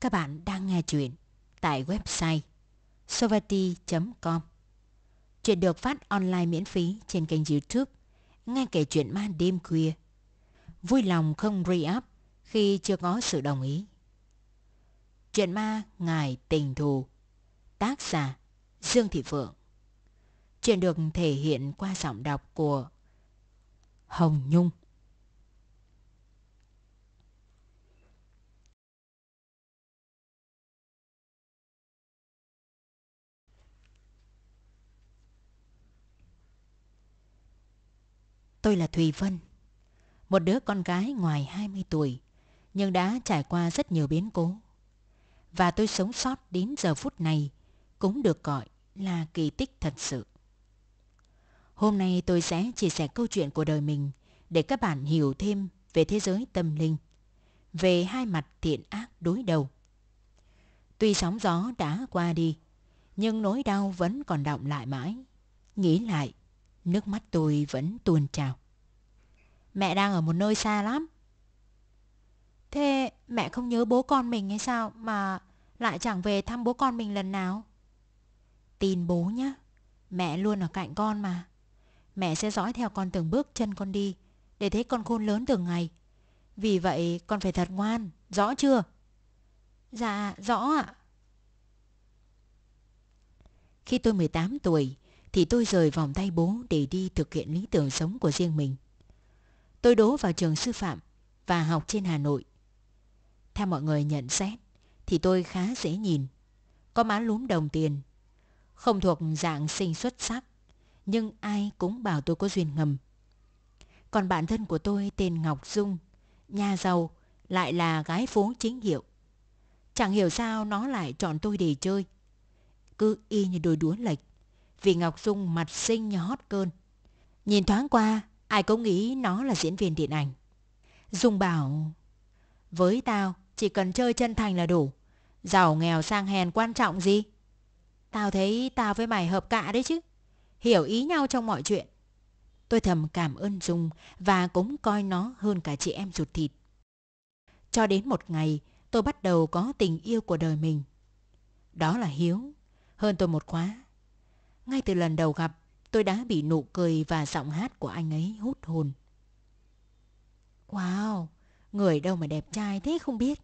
Các bạn đang nghe chuyện tại website sovati.com Chuyện được phát online miễn phí trên kênh youtube Nghe kể chuyện ma đêm khuya Vui lòng không re-up khi chưa có sự đồng ý Chuyện ma ngài tình thù Tác giả Dương Thị Phượng Chuyện được thể hiện qua giọng đọc của Hồng Nhung Tôi là Thùy Vân, một đứa con gái ngoài 20 tuổi, nhưng đã trải qua rất nhiều biến cố. Và tôi sống sót đến giờ phút này cũng được gọi là kỳ tích thật sự. Hôm nay tôi sẽ chia sẻ câu chuyện của đời mình để các bạn hiểu thêm về thế giới tâm linh, về hai mặt thiện ác đối đầu. Tuy sóng gió đã qua đi, nhưng nỗi đau vẫn còn động lại mãi. Nghĩ lại, Nước mắt tôi vẫn tuôn trào. Mẹ đang ở một nơi xa lắm. Thế mẹ không nhớ bố con mình hay sao mà lại chẳng về thăm bố con mình lần nào? Tin bố nhá, mẹ luôn ở cạnh con mà. Mẹ sẽ dõi theo con từng bước chân con đi để thấy con khôn lớn từng ngày. Vì vậy con phải thật ngoan, rõ chưa? Dạ, rõ ạ. Khi tôi 18 tuổi, thì tôi rời vòng tay bố để đi thực hiện lý tưởng sống của riêng mình. Tôi đỗ vào trường sư phạm và học trên Hà Nội. Theo mọi người nhận xét thì tôi khá dễ nhìn, có má lúm đồng tiền, không thuộc dạng sinh xuất sắc, nhưng ai cũng bảo tôi có duyên ngầm. Còn bạn thân của tôi tên Ngọc Dung, nhà giàu, lại là gái phố chính hiệu. Chẳng hiểu sao nó lại chọn tôi để chơi. Cứ y như đôi đúa lệch vì Ngọc Dung mặt xinh như hót cơn. Nhìn thoáng qua, ai cũng nghĩ nó là diễn viên điện ảnh. Dung bảo, với tao chỉ cần chơi chân thành là đủ. Giàu nghèo sang hèn quan trọng gì? Tao thấy tao với mày hợp cạ đấy chứ. Hiểu ý nhau trong mọi chuyện. Tôi thầm cảm ơn Dung và cũng coi nó hơn cả chị em ruột thịt. Cho đến một ngày, tôi bắt đầu có tình yêu của đời mình. Đó là Hiếu, hơn tôi một khóa. Ngay từ lần đầu gặp, tôi đã bị nụ cười và giọng hát của anh ấy hút hồn. Wow, người đâu mà đẹp trai thế không biết.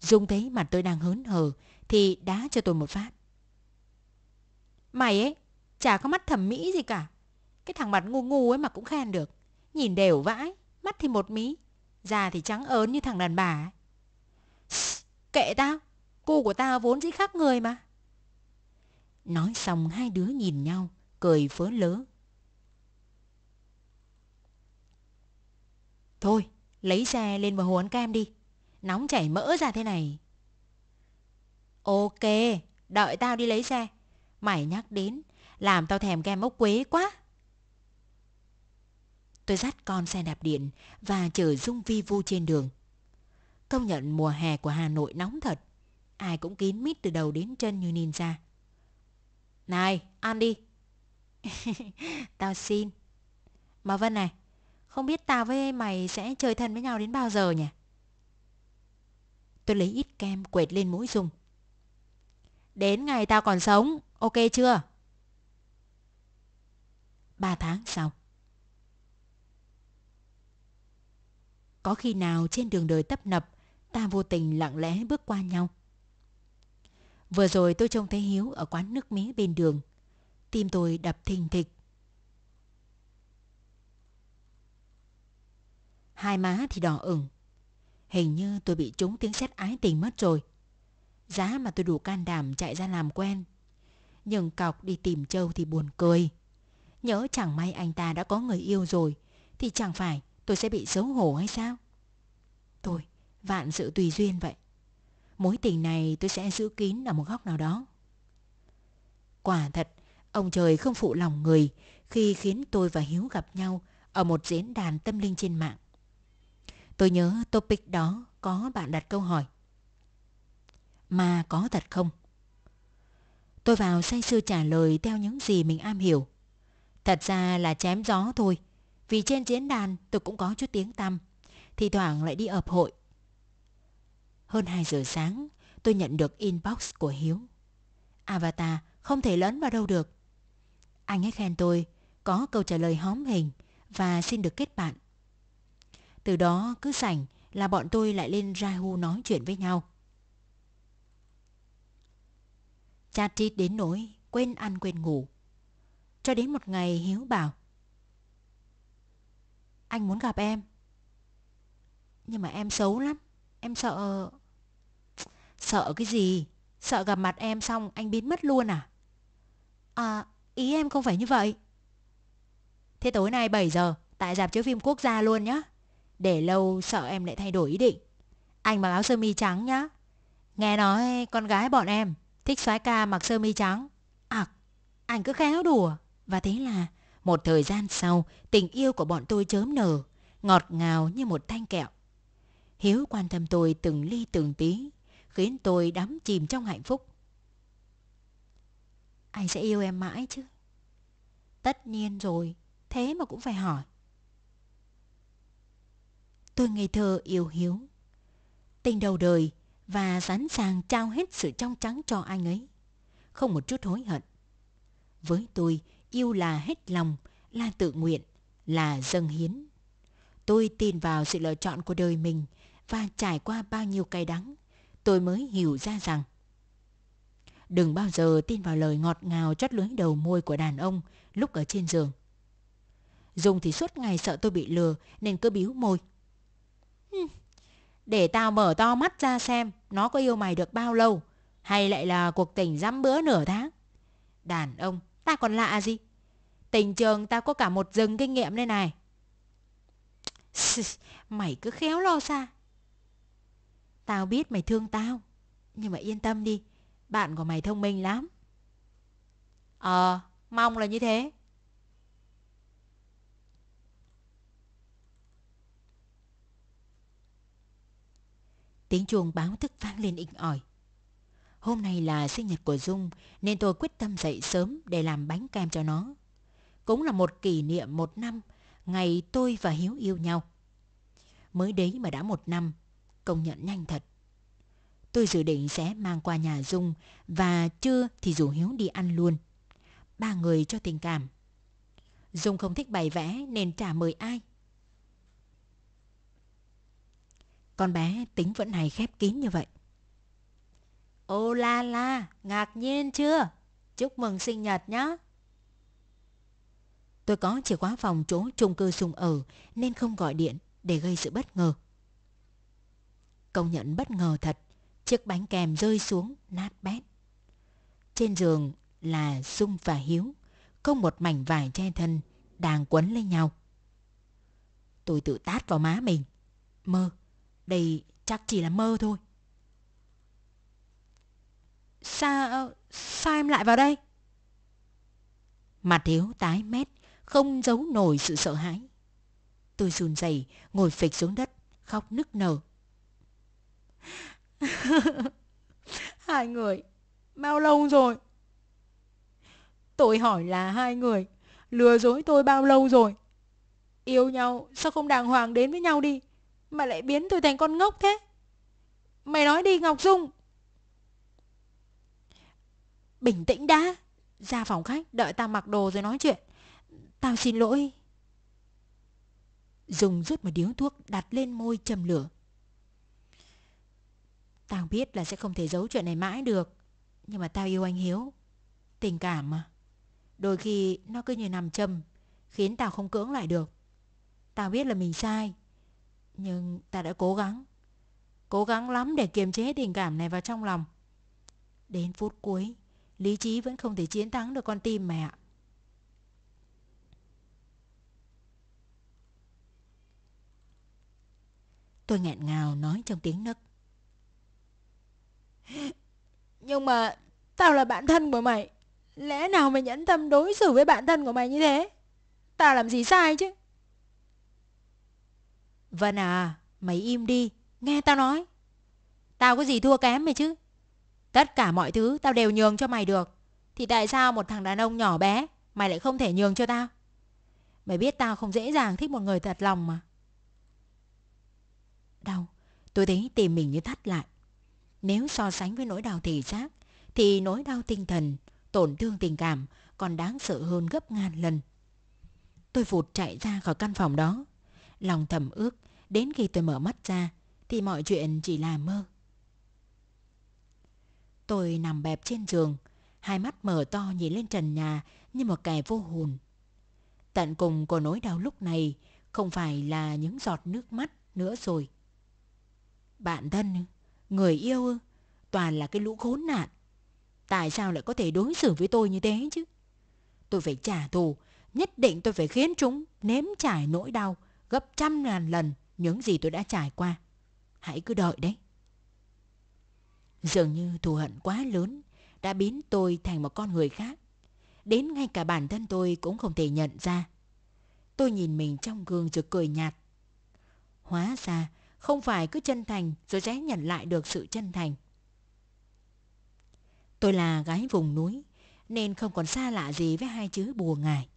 Dung thấy mặt tôi đang hớn hở thì đá cho tôi một phát. Mày ấy, chả có mắt thẩm mỹ gì cả. Cái thằng mặt ngu ngu ấy mà cũng khen được. Nhìn đều vãi, mắt thì một mí, da thì trắng ớn như thằng đàn bà ấy. Kệ tao, cu của tao vốn dĩ khác người mà. Nói xong hai đứa nhìn nhau, cười phớ lớ. Thôi, lấy xe lên bờ hồ ăn kem đi. Nóng chảy mỡ ra thế này. Ok, đợi tao đi lấy xe. Mày nhắc đến, làm tao thèm kem ốc quế quá. Tôi dắt con xe đạp điện và chở Dung vi vu trên đường. Công nhận mùa hè của Hà Nội nóng thật. Ai cũng kín mít từ đầu đến chân như ninja. Này, ăn đi. tao xin. Mà Vân này, không biết tao với mày sẽ chơi thân với nhau đến bao giờ nhỉ? Tôi lấy ít kem quệt lên mũi dùng. Đến ngày tao còn sống, ok chưa? Ba tháng sau. Có khi nào trên đường đời tấp nập, ta vô tình lặng lẽ bước qua nhau? Vừa rồi tôi trông thấy Hiếu ở quán nước mía bên đường. Tim tôi đập thình thịch. Hai má thì đỏ ửng. Hình như tôi bị trúng tiếng sét ái tình mất rồi. Giá mà tôi đủ can đảm chạy ra làm quen. Nhưng cọc đi tìm Châu thì buồn cười. Nhớ chẳng may anh ta đã có người yêu rồi thì chẳng phải tôi sẽ bị xấu hổ hay sao? Tôi, vạn sự tùy duyên vậy mối tình này tôi sẽ giữ kín ở một góc nào đó. Quả thật, ông trời không phụ lòng người khi khiến tôi và Hiếu gặp nhau ở một diễn đàn tâm linh trên mạng. Tôi nhớ topic đó có bạn đặt câu hỏi. Mà có thật không? Tôi vào say sưa trả lời theo những gì mình am hiểu. Thật ra là chém gió thôi, vì trên diễn đàn tôi cũng có chút tiếng tăm, thì thoảng lại đi ập hội. Hơn 2 giờ sáng, tôi nhận được inbox của Hiếu. Avatar không thể lớn vào đâu được. Anh ấy khen tôi, có câu trả lời hóm hình và xin được kết bạn. Từ đó cứ sảnh là bọn tôi lại lên Raihu nói chuyện với nhau. Chat chít đến nỗi quên ăn quên ngủ. Cho đến một ngày Hiếu bảo Anh muốn gặp em Nhưng mà em xấu lắm Em sợ Sợ cái gì? Sợ gặp mặt em xong anh biến mất luôn à? À, ý em không phải như vậy. Thế tối nay 7 giờ, tại dạp chiếu phim quốc gia luôn nhá. Để lâu sợ em lại thay đổi ý định. Anh mặc áo sơ mi trắng nhá. Nghe nói con gái bọn em thích soái ca mặc sơ mi trắng. À, anh cứ khéo đùa. Và thế là một thời gian sau, tình yêu của bọn tôi chớm nở, ngọt ngào như một thanh kẹo. Hiếu quan tâm tôi từng ly từng tí khiến tôi đắm chìm trong hạnh phúc. Anh sẽ yêu em mãi chứ? Tất nhiên rồi, thế mà cũng phải hỏi. Tôi ngây thơ yêu hiếu, tình đầu đời và sẵn sàng trao hết sự trong trắng cho anh ấy. Không một chút hối hận. Với tôi, yêu là hết lòng, là tự nguyện, là dâng hiến. Tôi tin vào sự lựa chọn của đời mình và trải qua bao nhiêu cay đắng tôi mới hiểu ra rằng đừng bao giờ tin vào lời ngọt ngào chót lưới đầu môi của đàn ông lúc ở trên giường. Dung thì suốt ngày sợ tôi bị lừa nên cứ biếu môi. Để tao mở to mắt ra xem nó có yêu mày được bao lâu hay lại là cuộc tình dăm bữa nửa tháng. Đàn ông, ta còn lạ gì? Tình trường ta có cả một rừng kinh nghiệm đây này. Mày cứ khéo lo xa, Tao biết mày thương tao Nhưng mà yên tâm đi Bạn của mày thông minh lắm Ờ Mong là như thế Tiếng chuông báo thức vang lên inh ỏi Hôm nay là sinh nhật của Dung Nên tôi quyết tâm dậy sớm để làm bánh kem cho nó Cũng là một kỷ niệm một năm Ngày tôi và Hiếu yêu nhau Mới đấy mà đã một năm công nhận nhanh thật. Tôi dự định sẽ mang qua nhà Dung và trưa thì rủ Hiếu đi ăn luôn. Ba người cho tình cảm. Dung không thích bày vẽ nên trả mời ai. Con bé tính vẫn hay khép kín như vậy. Ô la la, ngạc nhiên chưa? Chúc mừng sinh nhật nhé. Tôi có chìa khóa phòng chỗ chung cư Dung ở nên không gọi điện để gây sự bất ngờ. Công nhận bất ngờ thật, chiếc bánh kèm rơi xuống nát bét. Trên giường là Dung và Hiếu, không một mảnh vải che thân, đang quấn lên nhau. Tôi tự tát vào má mình. Mơ, đây chắc chỉ là mơ thôi. Sao, sao em lại vào đây? Mặt Hiếu tái mét, không giấu nổi sự sợ hãi. Tôi run rẩy ngồi phịch xuống đất, khóc nức nở. hai người bao lâu rồi? Tôi hỏi là hai người lừa dối tôi bao lâu rồi? Yêu nhau sao không đàng hoàng đến với nhau đi mà lại biến tôi thành con ngốc thế? Mày nói đi Ngọc Dung. Bình tĩnh đã, ra phòng khách đợi tao mặc đồ rồi nói chuyện. Tao xin lỗi. Dùng rút một điếu thuốc đặt lên môi châm lửa. Tao biết là sẽ không thể giấu chuyện này mãi được Nhưng mà tao yêu anh Hiếu Tình cảm mà Đôi khi nó cứ như nằm châm Khiến tao không cưỡng lại được Tao biết là mình sai Nhưng tao đã cố gắng Cố gắng lắm để kiềm chế tình cảm này vào trong lòng Đến phút cuối Lý trí vẫn không thể chiến thắng được con tim mẹ Tôi nghẹn ngào nói trong tiếng nấc Nhưng mà tao là bạn thân của mày Lẽ nào mày nhẫn tâm đối xử với bạn thân của mày như thế Tao làm gì sai chứ Vân à Mày im đi Nghe tao nói Tao có gì thua kém mày chứ Tất cả mọi thứ tao đều nhường cho mày được Thì tại sao một thằng đàn ông nhỏ bé Mày lại không thể nhường cho tao Mày biết tao không dễ dàng thích một người thật lòng mà Đau Tôi thấy tìm mình như thắt lại nếu so sánh với nỗi đau thể xác, thì nỗi đau tinh thần, tổn thương tình cảm còn đáng sợ hơn gấp ngàn lần. Tôi vụt chạy ra khỏi căn phòng đó. Lòng thầm ước, đến khi tôi mở mắt ra, thì mọi chuyện chỉ là mơ. Tôi nằm bẹp trên giường, hai mắt mở to nhìn lên trần nhà như một kẻ vô hồn. Tận cùng của nỗi đau lúc này không phải là những giọt nước mắt nữa rồi. Bạn thân Người yêu toàn là cái lũ khốn nạn. Tại sao lại có thể đối xử với tôi như thế chứ? Tôi phải trả thù, nhất định tôi phải khiến chúng nếm trải nỗi đau gấp trăm ngàn lần những gì tôi đã trải qua. Hãy cứ đợi đấy. Dường như thù hận quá lớn đã biến tôi thành một con người khác. Đến ngay cả bản thân tôi cũng không thể nhận ra. Tôi nhìn mình trong gương rồi cười nhạt. Hóa ra không phải cứ chân thành rồi sẽ nhận lại được sự chân thành. Tôi là gái vùng núi nên không còn xa lạ gì với hai chữ bùa ngải.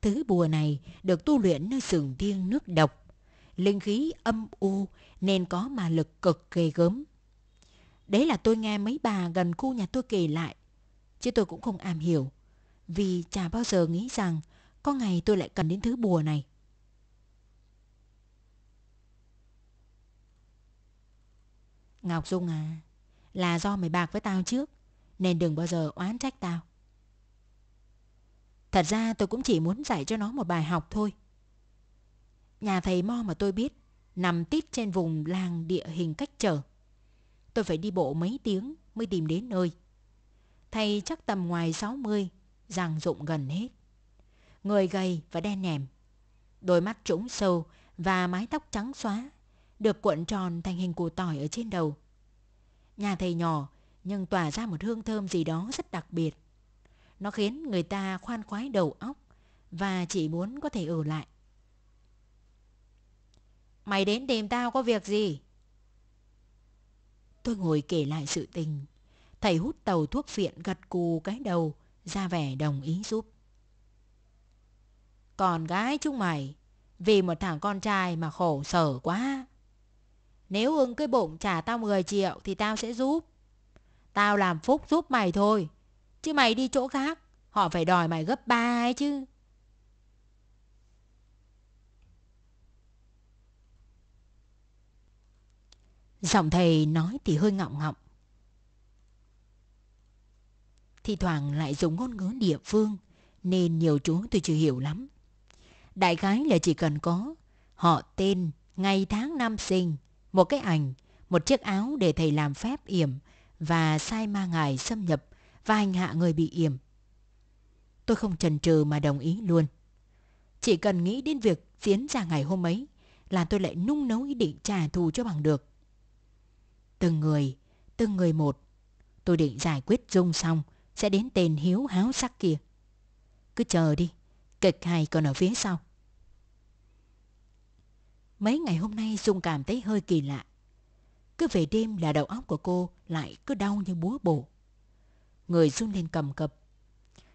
Thứ bùa này được tu luyện nơi sườn tiên nước độc. Linh khí âm u nên có mà lực cực kỳ gớm. Đấy là tôi nghe mấy bà gần khu nhà tôi kể lại. Chứ tôi cũng không am hiểu. Vì chả bao giờ nghĩ rằng có ngày tôi lại cần đến thứ bùa này. Ngọc Dung à, là do mày bạc với tao trước, nên đừng bao giờ oán trách tao. Thật ra tôi cũng chỉ muốn dạy cho nó một bài học thôi. Nhà thầy Mo mà tôi biết nằm tít trên vùng làng địa hình cách trở. Tôi phải đi bộ mấy tiếng mới tìm đến nơi. Thầy chắc tầm ngoài 60, ràng rụng gần hết. Người gầy và đen nẻm. Đôi mắt trũng sâu và mái tóc trắng xóa được cuộn tròn thành hình củ tỏi ở trên đầu. Nhà thầy nhỏ nhưng tỏa ra một hương thơm gì đó rất đặc biệt. Nó khiến người ta khoan khoái đầu óc và chỉ muốn có thể ở lại. Mày đến tìm tao có việc gì? Tôi ngồi kể lại sự tình. Thầy hút tàu thuốc phiện gật cù cái đầu, ra vẻ đồng ý giúp. Còn gái chúng mày, vì một thằng con trai mà khổ sở quá. Nếu ưng cái bụng trả tao 10 triệu thì tao sẽ giúp. Tao làm phúc giúp mày thôi. Chứ mày đi chỗ khác, họ phải đòi mày gấp ba ấy chứ. Giọng thầy nói thì hơi ngọng ngọng. Thì thoảng lại dùng ngôn ngữ địa phương nên nhiều chú tôi chưa hiểu lắm. Đại khái là chỉ cần có họ tên, ngày tháng năm sinh, một cái ảnh, một chiếc áo để thầy làm phép yểm và sai ma ngài xâm nhập và hành hạ người bị yểm. Tôi không chần chừ mà đồng ý luôn. Chỉ cần nghĩ đến việc diễn ra ngày hôm ấy là tôi lại nung nấu ý định trả thù cho bằng được. Từng người, từng người một, tôi định giải quyết Dung xong sẽ đến tên hiếu háo sắc kia. Cứ chờ đi, kịch hay còn ở phía sau. Mấy ngày hôm nay Dung cảm thấy hơi kỳ lạ. Cứ về đêm là đầu óc của cô lại cứ đau như búa bổ. Người run lên cầm cập.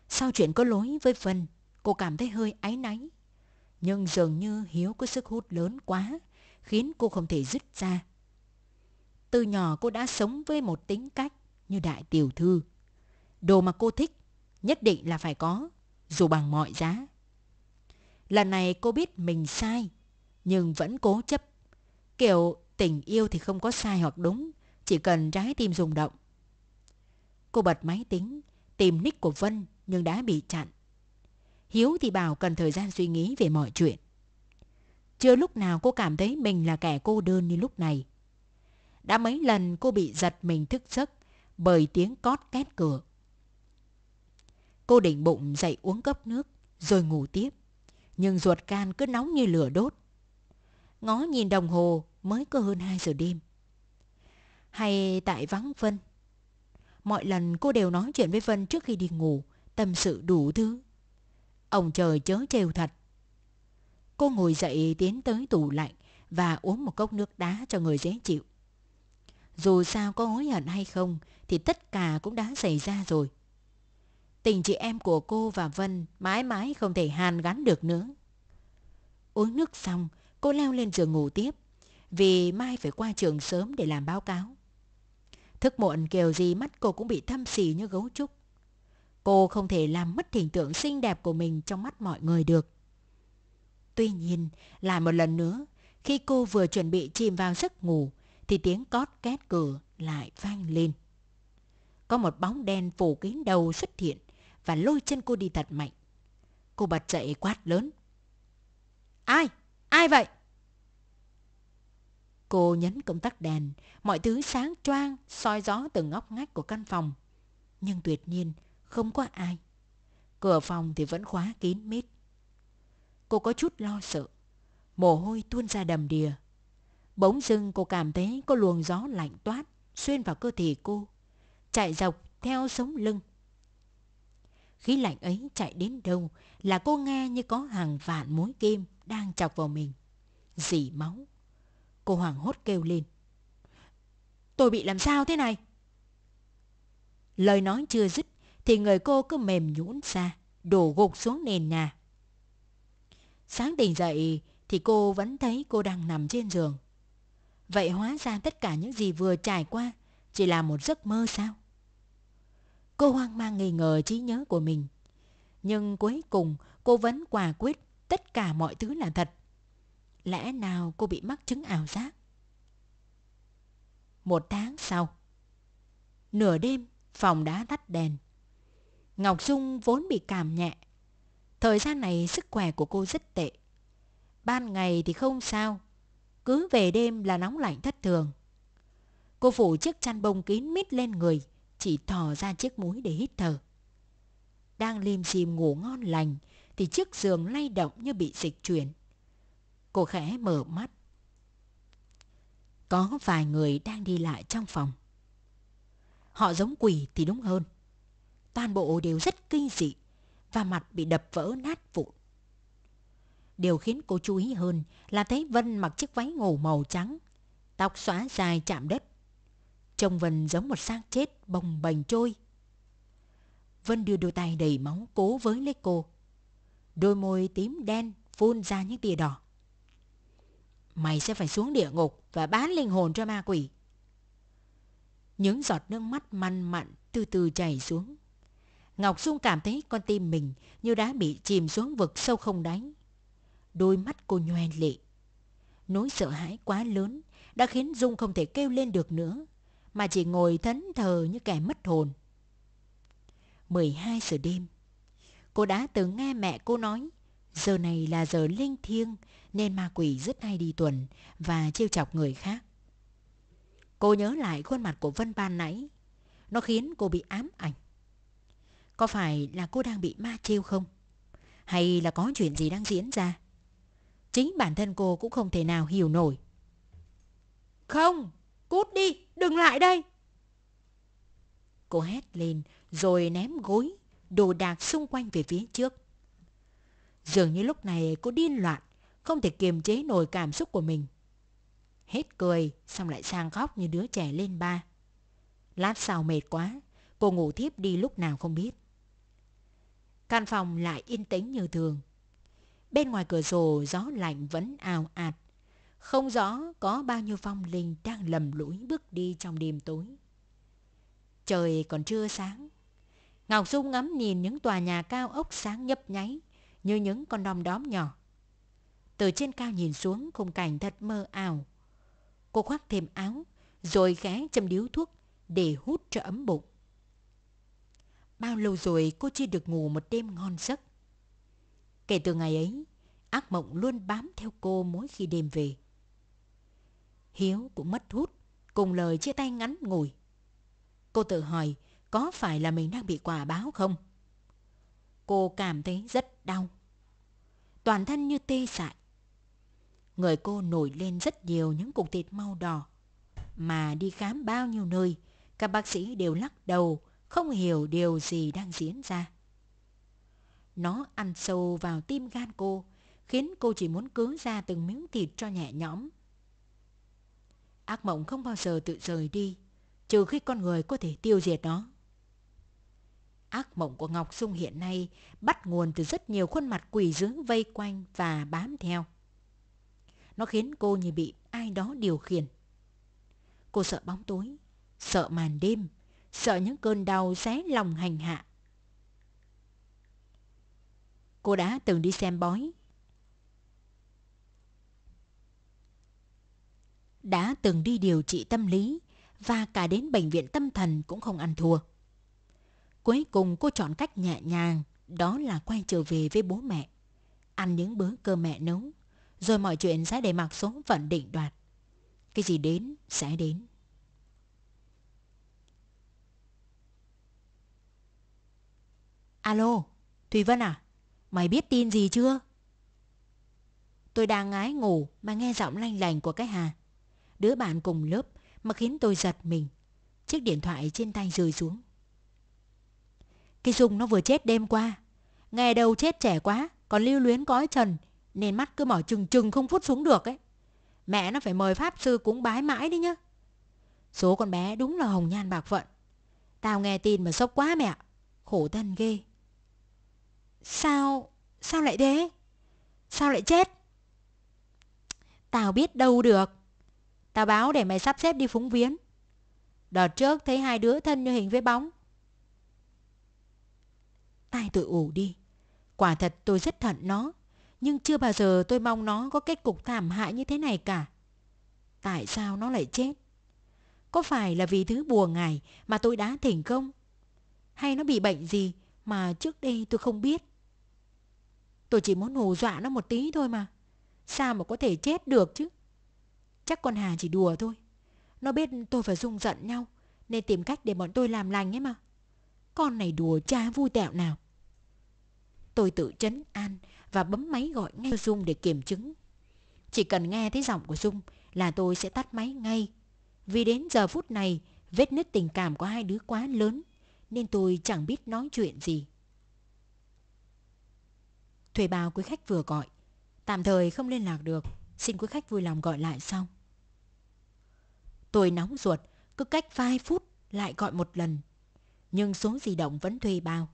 Sau chuyện có lối với Vân, cô cảm thấy hơi áy náy. Nhưng dường như Hiếu có sức hút lớn quá, khiến cô không thể dứt ra. Từ nhỏ cô đã sống với một tính cách như đại tiểu thư. Đồ mà cô thích, nhất định là phải có, dù bằng mọi giá. Lần này cô biết mình sai, nhưng vẫn cố chấp. Kiểu tình yêu thì không có sai hoặc đúng, chỉ cần trái tim rung động. Cô bật máy tính, tìm nick của Vân nhưng đã bị chặn. Hiếu thì bảo cần thời gian suy nghĩ về mọi chuyện. Chưa lúc nào cô cảm thấy mình là kẻ cô đơn như lúc này. Đã mấy lần cô bị giật mình thức giấc bởi tiếng cót két cửa. Cô định bụng dậy uống cốc nước rồi ngủ tiếp. Nhưng ruột can cứ nóng như lửa đốt ngó nhìn đồng hồ mới có hơn 2 giờ đêm. Hay tại vắng Vân. Mọi lần cô đều nói chuyện với Vân trước khi đi ngủ, tâm sự đủ thứ. Ông trời chớ trêu thật. Cô ngồi dậy tiến tới tủ lạnh và uống một cốc nước đá cho người dễ chịu. Dù sao có hối hận hay không thì tất cả cũng đã xảy ra rồi. Tình chị em của cô và Vân mãi mãi không thể hàn gắn được nữa. Uống nước xong, Cô leo lên giường ngủ tiếp, vì mai phải qua trường sớm để làm báo cáo. Thức muộn kiểu gì mắt cô cũng bị thâm xì như gấu trúc. Cô không thể làm mất hình tượng xinh đẹp của mình trong mắt mọi người được. Tuy nhiên, lại một lần nữa, khi cô vừa chuẩn bị chìm vào giấc ngủ, thì tiếng cót két cửa lại vang lên. Có một bóng đen phủ kín đầu xuất hiện và lôi chân cô đi thật mạnh. Cô bật dậy quát lớn. Ai? Ai vậy? Cô nhấn công tắc đèn, mọi thứ sáng choang, soi gió từng ngóc ngách của căn phòng. Nhưng tuyệt nhiên, không có ai. Cửa phòng thì vẫn khóa kín mít. Cô có chút lo sợ, mồ hôi tuôn ra đầm đìa. Bỗng dưng cô cảm thấy có luồng gió lạnh toát xuyên vào cơ thể cô, chạy dọc theo sống lưng khí lạnh ấy chạy đến đâu là cô nghe như có hàng vạn mối kim đang chọc vào mình. dì máu. Cô hoàng hốt kêu lên. Tôi bị làm sao thế này? Lời nói chưa dứt thì người cô cứ mềm nhũn ra, đổ gục xuống nền nhà. Sáng tỉnh dậy thì cô vẫn thấy cô đang nằm trên giường. Vậy hóa ra tất cả những gì vừa trải qua chỉ là một giấc mơ sao? Cô hoang mang nghi ngờ trí nhớ của mình. Nhưng cuối cùng cô vẫn quả quyết tất cả mọi thứ là thật. Lẽ nào cô bị mắc chứng ảo giác? Một tháng sau, nửa đêm phòng đã tắt đèn. Ngọc Dung vốn bị cảm nhẹ. Thời gian này sức khỏe của cô rất tệ. Ban ngày thì không sao, cứ về đêm là nóng lạnh thất thường. Cô phủ chiếc chăn bông kín mít lên người, chỉ thò ra chiếc mũi để hít thở. Đang lim dim ngủ ngon lành thì chiếc giường lay động như bị dịch chuyển. Cô khẽ mở mắt. Có vài người đang đi lại trong phòng. Họ giống quỷ thì đúng hơn. Toàn bộ đều rất kinh dị và mặt bị đập vỡ nát vụn. Điều khiến cô chú ý hơn là thấy Vân mặc chiếc váy ngủ màu trắng, tóc xóa dài chạm đất, Trông Vân giống một xác chết bồng bềnh trôi. Vân đưa đôi tay đầy máu cố với lấy cô. Đôi môi tím đen phun ra những tia đỏ. Mày sẽ phải xuống địa ngục và bán linh hồn cho ma quỷ. Những giọt nước mắt măn mặn từ từ chảy xuống. Ngọc Dung cảm thấy con tim mình như đã bị chìm xuống vực sâu không đáy. Đôi mắt cô nhoen lệ. Nỗi sợ hãi quá lớn đã khiến Dung không thể kêu lên được nữa mà chỉ ngồi thẫn thờ như kẻ mất hồn. 12 giờ đêm Cô đã từng nghe mẹ cô nói Giờ này là giờ linh thiêng Nên ma quỷ rất hay đi tuần Và trêu chọc người khác Cô nhớ lại khuôn mặt của Vân ban nãy Nó khiến cô bị ám ảnh Có phải là cô đang bị ma trêu không? Hay là có chuyện gì đang diễn ra? Chính bản thân cô cũng không thể nào hiểu nổi Không Cút đi, đừng lại đây. Cô hét lên rồi ném gối, đồ đạc xung quanh về phía trước. Dường như lúc này cô điên loạn, không thể kiềm chế nổi cảm xúc của mình. Hết cười, xong lại sang khóc như đứa trẻ lên ba. Lát sau mệt quá, cô ngủ thiếp đi lúc nào không biết. Căn phòng lại yên tĩnh như thường. Bên ngoài cửa sổ gió lạnh vẫn ào ạt không rõ có bao nhiêu phong linh đang lầm lũi bước đi trong đêm tối. Trời còn chưa sáng. Ngọc Dung ngắm nhìn những tòa nhà cao ốc sáng nhấp nháy như những con đom đóm nhỏ. Từ trên cao nhìn xuống khung cảnh thật mơ ảo. Cô khoác thêm áo rồi ghé châm điếu thuốc để hút cho ấm bụng. Bao lâu rồi cô chưa được ngủ một đêm ngon giấc. Kể từ ngày ấy, ác mộng luôn bám theo cô mỗi khi đêm về. Hiếu cũng mất hút, cùng lời chia tay ngắn ngủi. Cô tự hỏi có phải là mình đang bị quả báo không? Cô cảm thấy rất đau. Toàn thân như tê dại. Người cô nổi lên rất nhiều những cục thịt mau đỏ. Mà đi khám bao nhiêu nơi, các bác sĩ đều lắc đầu, không hiểu điều gì đang diễn ra. Nó ăn sâu vào tim gan cô, khiến cô chỉ muốn cứ ra từng miếng thịt cho nhẹ nhõm ác mộng không bao giờ tự rời đi, trừ khi con người có thể tiêu diệt nó. Ác mộng của Ngọc Dung hiện nay bắt nguồn từ rất nhiều khuôn mặt quỷ dướng vây quanh và bám theo. Nó khiến cô như bị ai đó điều khiển. Cô sợ bóng tối, sợ màn đêm, sợ những cơn đau xé lòng hành hạ. Cô đã từng đi xem bói, đã từng đi điều trị tâm lý và cả đến bệnh viện tâm thần cũng không ăn thua. Cuối cùng cô chọn cách nhẹ nhàng, đó là quay trở về với bố mẹ, ăn những bữa cơm mẹ nấu, rồi mọi chuyện sẽ để mặc số phận định đoạt. Cái gì đến sẽ đến. Alo, Thùy Vân à, mày biết tin gì chưa? Tôi đang ngái ngủ mà nghe giọng lanh lành của cái Hà đứa bạn cùng lớp mà khiến tôi giật mình. Chiếc điện thoại trên tay rơi xuống. Cái Dung nó vừa chết đêm qua. Ngày đầu chết trẻ quá, còn lưu luyến cõi trần, nên mắt cứ mỏi chừng chừng không phút xuống được ấy. Mẹ nó phải mời Pháp Sư cúng bái mãi đi nhá. Số con bé đúng là hồng nhan bạc phận. Tao nghe tin mà sốc quá mẹ. Khổ thân ghê. Sao? Sao lại thế? Sao lại chết? Tao biết đâu được. Tao báo để mày sắp xếp đi phúng viến. Đợt trước thấy hai đứa thân như hình với bóng. Tai tôi ủ đi. Quả thật tôi rất thận nó. Nhưng chưa bao giờ tôi mong nó có kết cục thảm hại như thế này cả. Tại sao nó lại chết? Có phải là vì thứ bùa ngải mà tôi đã thành công? Hay nó bị bệnh gì mà trước đây tôi không biết? Tôi chỉ muốn hù dọa nó một tí thôi mà. Sao mà có thể chết được chứ? Chắc con Hà chỉ đùa thôi. Nó biết tôi và Dung giận nhau, nên tìm cách để bọn tôi làm lành ấy mà. Con này đùa cha vui tẹo nào. Tôi tự chấn an và bấm máy gọi ngay cho Dung để kiểm chứng. Chỉ cần nghe thấy giọng của Dung là tôi sẽ tắt máy ngay. Vì đến giờ phút này, vết nứt tình cảm của hai đứa quá lớn, nên tôi chẳng biết nói chuyện gì. Thuê bao quý khách vừa gọi, tạm thời không liên lạc được, xin quý khách vui lòng gọi lại sau. Tôi nóng ruột, cứ cách vài phút lại gọi một lần. Nhưng số di động vẫn thuê bao.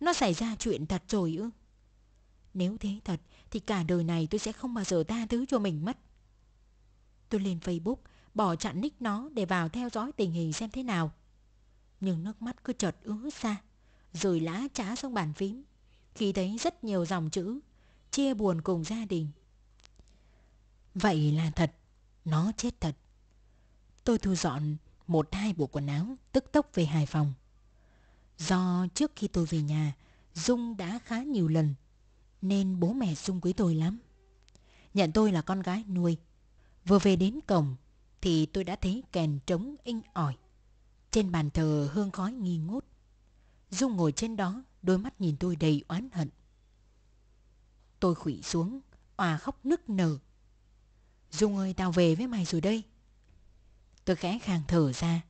Nó xảy ra chuyện thật rồi ư? Nếu thế thật thì cả đời này tôi sẽ không bao giờ tha thứ cho mình mất. Tôi lên Facebook, bỏ chặn nick nó để vào theo dõi tình hình xem thế nào. Nhưng nước mắt cứ chợt ứa ra, rồi lá trá xuống bàn phím, khi thấy rất nhiều dòng chữ, chia buồn cùng gia đình. Vậy là thật, nó chết thật tôi thu dọn một hai bộ quần áo tức tốc về Hải Phòng. Do trước khi tôi về nhà, Dung đã khá nhiều lần, nên bố mẹ Dung quý tôi lắm. Nhận tôi là con gái nuôi. Vừa về đến cổng thì tôi đã thấy kèn trống inh ỏi. Trên bàn thờ hương khói nghi ngút. Dung ngồi trên đó, đôi mắt nhìn tôi đầy oán hận. Tôi khủy xuống, òa khóc nức nở. Dung ơi, tao về với mày rồi đây. Tôi khẽ khàng thở ra,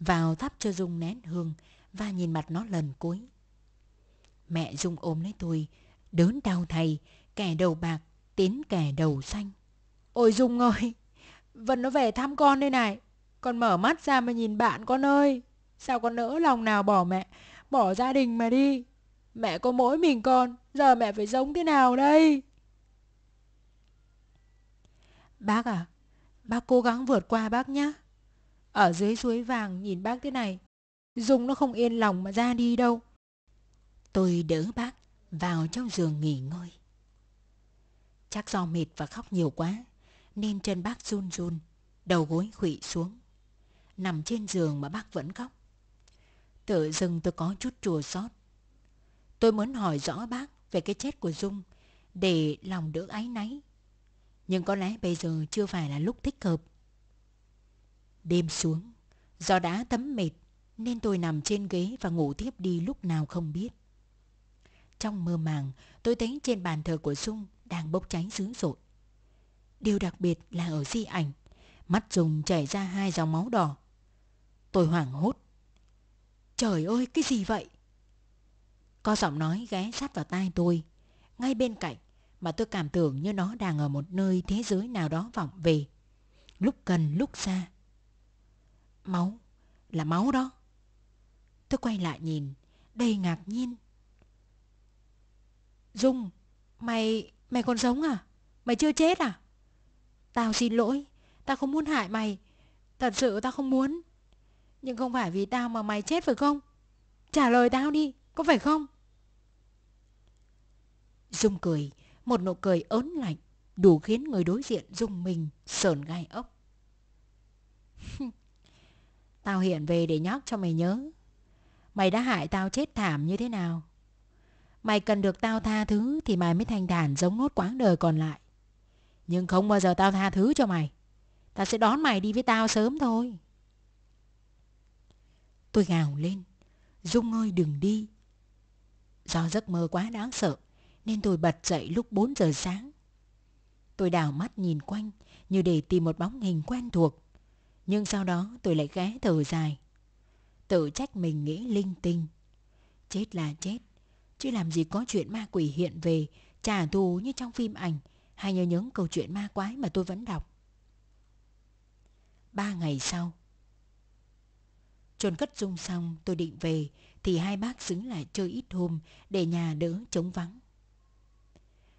vào thắp cho Dung nén hương và nhìn mặt nó lần cuối. Mẹ Dung ôm lấy tôi, đớn đau thầy, kẻ đầu bạc, tiến kẻ đầu xanh. Ôi Dung ơi, Vân nó về thăm con đây này, con mở mắt ra mà nhìn bạn con ơi. Sao con nỡ lòng nào bỏ mẹ, bỏ gia đình mà đi. Mẹ có mỗi mình con, giờ mẹ phải giống thế nào đây? Bác à, bác cố gắng vượt qua bác nhé ở dưới suối vàng nhìn bác thế này. Dung nó không yên lòng mà ra đi đâu. Tôi đỡ bác vào trong giường nghỉ ngơi. Chắc do mệt và khóc nhiều quá nên chân bác run run, đầu gối khụy xuống. Nằm trên giường mà bác vẫn khóc. Tự dưng tôi có chút chùa xót. Tôi muốn hỏi rõ bác về cái chết của Dung để lòng đỡ áy náy. Nhưng có lẽ bây giờ chưa phải là lúc thích hợp. Đêm xuống, do đã tấm mệt nên tôi nằm trên ghế và ngủ tiếp đi lúc nào không biết. Trong mơ màng, tôi thấy trên bàn thờ của Dung đang bốc cháy dữ dội. Điều đặc biệt là ở di ảnh, mắt Dung chảy ra hai dòng máu đỏ. Tôi hoảng hốt. Trời ơi, cái gì vậy? Có giọng nói ghé sát vào tai tôi, ngay bên cạnh mà tôi cảm tưởng như nó đang ở một nơi thế giới nào đó vọng về. Lúc gần lúc xa, Máu, là máu đó. Tôi quay lại nhìn, đầy ngạc nhiên. Dung, mày, mày còn sống à? Mày chưa chết à? Tao xin lỗi, tao không muốn hại mày. Thật sự tao không muốn. Nhưng không phải vì tao mà mày chết phải không? Trả lời tao đi, có phải không? Dung cười, một nụ cười ớn lạnh, đủ khiến người đối diện dung mình sờn gai ốc. Tao hiện về để nhóc cho mày nhớ Mày đã hại tao chết thảm như thế nào Mày cần được tao tha thứ Thì mày mới thanh thản giống nốt quãng đời còn lại Nhưng không bao giờ tao tha thứ cho mày Tao sẽ đón mày đi với tao sớm thôi Tôi gào lên Dung ơi đừng đi Do giấc mơ quá đáng sợ Nên tôi bật dậy lúc 4 giờ sáng Tôi đảo mắt nhìn quanh Như để tìm một bóng hình quen thuộc nhưng sau đó tôi lại ghé thở dài Tự trách mình nghĩ linh tinh Chết là chết Chứ làm gì có chuyện ma quỷ hiện về Trả thù như trong phim ảnh Hay như những câu chuyện ma quái mà tôi vẫn đọc Ba ngày sau chôn cất dung xong tôi định về Thì hai bác xứng lại chơi ít hôm Để nhà đỡ chống vắng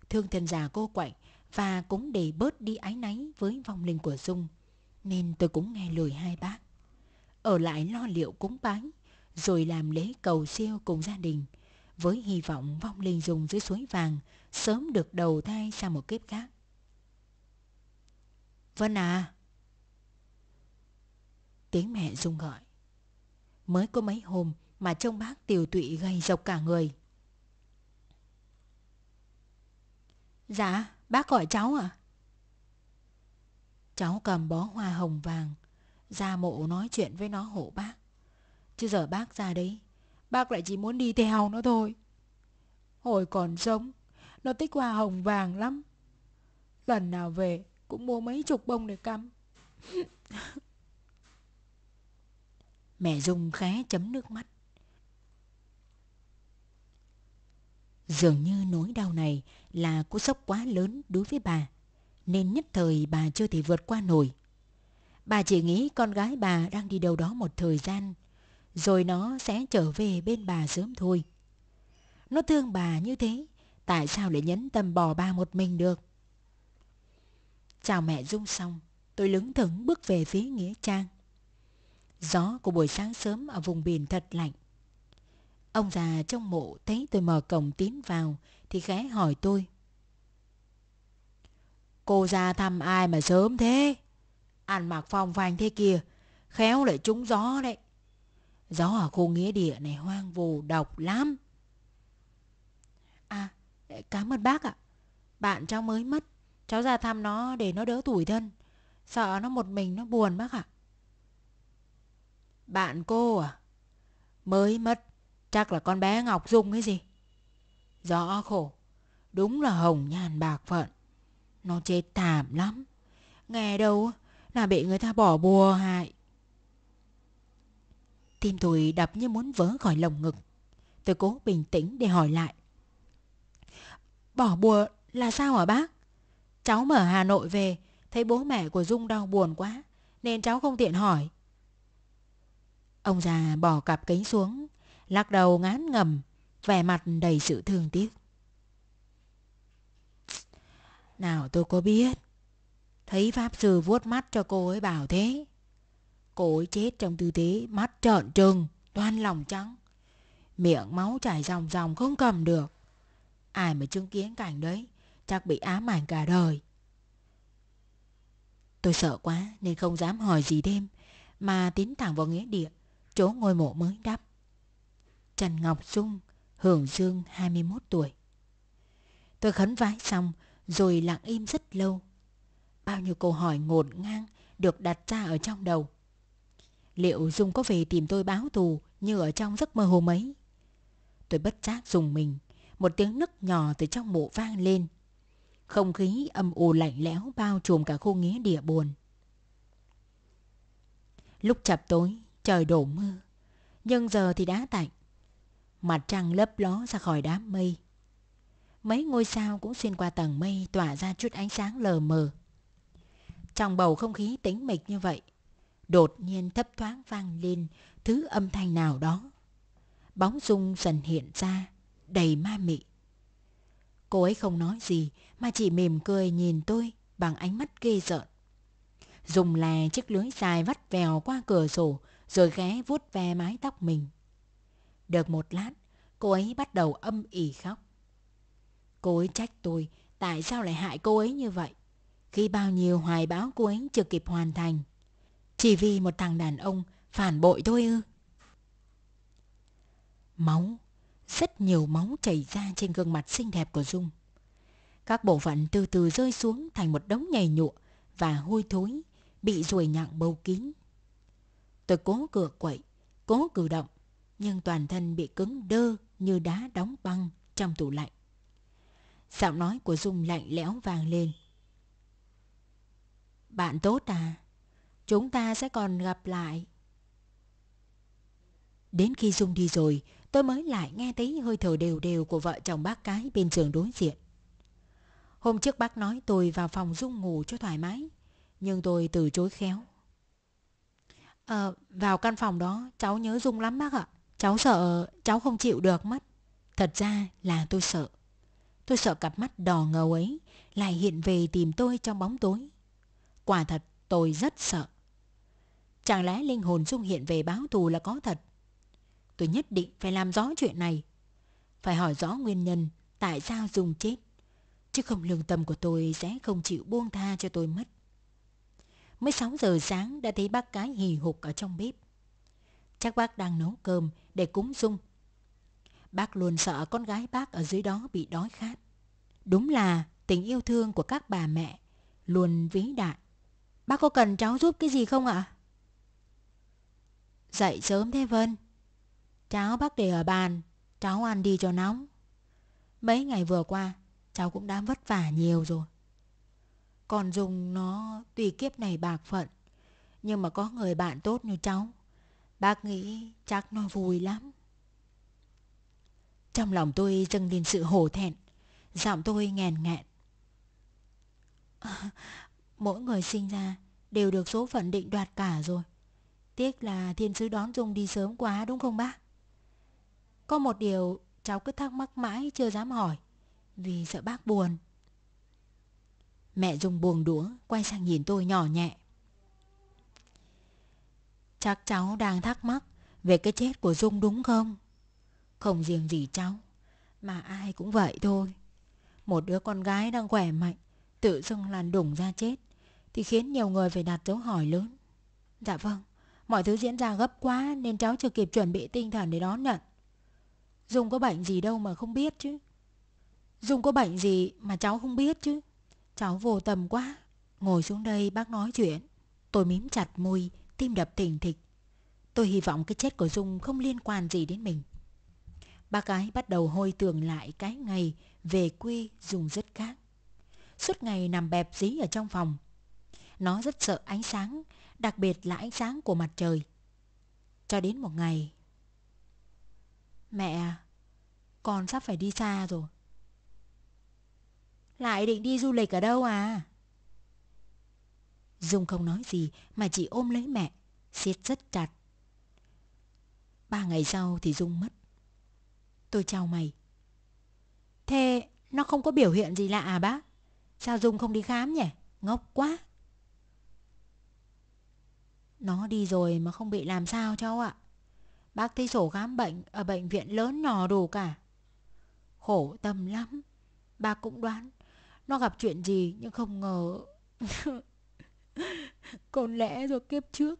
Thương thần già cô quạnh Và cũng để bớt đi ái náy với vong linh của Dung nên tôi cũng nghe lời hai bác. Ở lại lo liệu cúng bái, rồi làm lễ cầu siêu cùng gia đình, với hy vọng vong linh dùng dưới suối vàng sớm được đầu thai sang một kiếp khác. Vân à! Tiếng mẹ rung gọi. Mới có mấy hôm mà trông bác tiều tụy gầy dọc cả người. Dạ, bác gọi cháu à? Cháu cầm bó hoa hồng vàng Ra mộ nói chuyện với nó hộ bác Chứ giờ bác ra đấy Bác lại chỉ muốn đi theo nó thôi Hồi còn sống Nó thích hoa hồng vàng lắm Lần nào về Cũng mua mấy chục bông để cắm Mẹ Dung khé chấm nước mắt Dường như nỗi đau này là cú sốc quá lớn đối với bà nên nhất thời bà chưa thể vượt qua nổi. Bà chỉ nghĩ con gái bà đang đi đâu đó một thời gian, rồi nó sẽ trở về bên bà sớm thôi. Nó thương bà như thế, tại sao lại nhẫn tâm bỏ bà một mình được? Chào mẹ Dung xong, tôi lững thững bước về phía Nghĩa Trang. Gió của buổi sáng sớm ở vùng biển thật lạnh. Ông già trong mộ thấy tôi mở cổng tiến vào thì khẽ hỏi tôi. Cô ra thăm ai mà sớm thế? Ăn mặc phong phanh thế kia, khéo lại trúng gió đấy. Gió ở khu nghĩa địa này hoang vù độc lắm. À, cảm ơn bác ạ. Bạn cháu mới mất, cháu ra thăm nó để nó đỡ tủi thân. Sợ nó một mình nó buồn bác ạ. Bạn cô à? Mới mất, chắc là con bé Ngọc Dung cái gì? Gió khổ, đúng là hồng nhàn bạc phận. Nó chết thảm lắm Nghe đâu là bị người ta bỏ bùa hại Tim tôi đập như muốn vỡ khỏi lồng ngực Tôi cố bình tĩnh để hỏi lại Bỏ bùa là sao hả bác? Cháu mở Hà Nội về Thấy bố mẹ của Dung đau buồn quá Nên cháu không tiện hỏi Ông già bỏ cặp kính xuống Lắc đầu ngán ngầm Vẻ mặt đầy sự thương tiếc nào tôi có biết Thấy Pháp Sư vuốt mắt cho cô ấy bảo thế Cô ấy chết trong tư thế mắt trợn trừng Toan lòng trắng Miệng máu chảy ròng ròng không cầm được Ai mà chứng kiến cảnh đấy Chắc bị ám ảnh cả đời Tôi sợ quá nên không dám hỏi gì thêm Mà tiến thẳng vào nghĩa địa Chỗ ngôi mộ mới đắp Trần Ngọc Dung Hưởng Dương 21 tuổi Tôi khấn vái xong rồi lặng im rất lâu. Bao nhiêu câu hỏi ngột ngang được đặt ra ở trong đầu. Liệu Dung có về tìm tôi báo thù như ở trong giấc mơ hôm ấy? Tôi bất giác dùng mình, một tiếng nấc nhỏ từ trong mộ vang lên. Không khí âm u lạnh lẽo bao trùm cả khu nghĩa địa buồn. Lúc chập tối, trời đổ mưa, nhưng giờ thì đã tạnh. Mặt trăng lấp ló ra khỏi đám mây mấy ngôi sao cũng xuyên qua tầng mây tỏa ra chút ánh sáng lờ mờ. Trong bầu không khí tĩnh mịch như vậy, đột nhiên thấp thoáng vang lên thứ âm thanh nào đó. Bóng dung dần hiện ra, đầy ma mị. Cô ấy không nói gì mà chỉ mỉm cười nhìn tôi bằng ánh mắt ghê rợn. Dùng là chiếc lưới dài vắt vèo qua cửa sổ rồi ghé vuốt ve mái tóc mình. Được một lát, cô ấy bắt đầu âm ỉ khóc. Cô ấy trách tôi, tại sao lại hại cô ấy như vậy? Khi bao nhiêu hoài báo cô ấy chưa kịp hoàn thành. Chỉ vì một thằng đàn ông phản bội thôi ư? Máu, rất nhiều máu chảy ra trên gương mặt xinh đẹp của Dung. Các bộ phận từ từ rơi xuống thành một đống nhầy nhụa và hôi thối, bị ruồi nhặng bầu kín. Tôi cố cửa quậy, cố cử động, nhưng toàn thân bị cứng đơ như đá đóng băng trong tủ lạnh giọng nói của Dung lạnh lẽo vang lên. Bạn tốt à, chúng ta sẽ còn gặp lại. Đến khi Dung đi rồi, tôi mới lại nghe thấy hơi thở đều đều của vợ chồng bác cái bên giường đối diện. Hôm trước bác nói tôi vào phòng Dung ngủ cho thoải mái, nhưng tôi từ chối khéo. Ờ, vào căn phòng đó cháu nhớ Dung lắm bác ạ. Cháu sợ cháu không chịu được mất. Thật ra là tôi sợ. Tôi sợ cặp mắt đỏ ngầu ấy lại hiện về tìm tôi trong bóng tối. Quả thật tôi rất sợ. Chẳng lẽ linh hồn dung hiện về báo thù là có thật? Tôi nhất định phải làm rõ chuyện này. Phải hỏi rõ nguyên nhân tại sao Dung chết. Chứ không lương tâm của tôi sẽ không chịu buông tha cho tôi mất. Mới 6 giờ sáng đã thấy bác cái hì hục ở trong bếp. Chắc bác đang nấu cơm để cúng Dung Bác luôn sợ con gái bác ở dưới đó bị đói khát. Đúng là tình yêu thương của các bà mẹ luôn vĩ đại. Bác có cần cháu giúp cái gì không ạ? Dậy sớm thế Vân. Cháu bác để ở bàn, cháu ăn đi cho nóng. Mấy ngày vừa qua, cháu cũng đã vất vả nhiều rồi. Còn dùng nó tùy kiếp này bạc phận, nhưng mà có người bạn tốt như cháu. Bác nghĩ chắc nó vui lắm. Trong lòng tôi dâng lên sự hổ thẹn, giọng tôi nghèn ngạn. Mỗi người sinh ra đều được số phận định đoạt cả rồi. Tiếc là thiên sứ đón Dung đi sớm quá đúng không bác? Có một điều cháu cứ thắc mắc mãi chưa dám hỏi, vì sợ bác buồn. Mẹ Dung buồn đũa, quay sang nhìn tôi nhỏ nhẹ. Chắc cháu đang thắc mắc về cái chết của Dung đúng không? Không riêng gì cháu Mà ai cũng vậy thôi Một đứa con gái đang khỏe mạnh Tự dưng làn đủng ra chết Thì khiến nhiều người phải đặt dấu hỏi lớn Dạ vâng Mọi thứ diễn ra gấp quá Nên cháu chưa kịp chuẩn bị tinh thần để đón nhận Dung có bệnh gì đâu mà không biết chứ Dung có bệnh gì mà cháu không biết chứ Cháu vô tầm quá Ngồi xuống đây bác nói chuyện Tôi mím chặt môi Tim đập thình thịch Tôi hy vọng cái chết của Dung không liên quan gì đến mình ba gái bắt đầu hồi tưởng lại cái ngày về quê dùng rất khác. Suốt ngày nằm bẹp dí ở trong phòng. Nó rất sợ ánh sáng, đặc biệt là ánh sáng của mặt trời. Cho đến một ngày. Mẹ, à, con sắp phải đi xa rồi. Lại định đi du lịch ở đâu à? Dung không nói gì mà chỉ ôm lấy mẹ, siết rất chặt. Ba ngày sau thì Dung mất. Tôi chào mày. Thế nó không có biểu hiện gì lạ à bác? Sao Dung không đi khám nhỉ? Ngốc quá. Nó đi rồi mà không bị làm sao cháu ạ. Bác thấy sổ khám bệnh ở bệnh viện lớn nhỏ đủ cả. Khổ tâm lắm. Bác cũng đoán nó gặp chuyện gì nhưng không ngờ... Còn lẽ do kiếp trước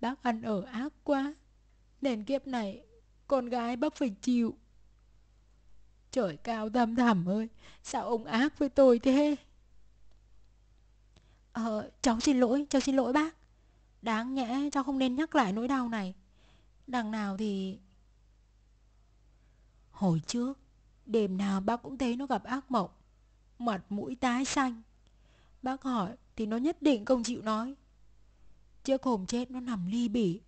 bác ăn ở ác quá. Nên kiếp này con gái bác phải chịu. Trời cao thâm thẳm ơi, sao ông ác với tôi thế? Ờ, cháu xin lỗi, cháu xin lỗi bác. Đáng nhẽ cháu không nên nhắc lại nỗi đau này. Đằng nào thì... Hồi trước, đêm nào bác cũng thấy nó gặp ác mộng, mặt mũi tái xanh. Bác hỏi thì nó nhất định không chịu nói. Trước hôm chết nó nằm ly bỉ,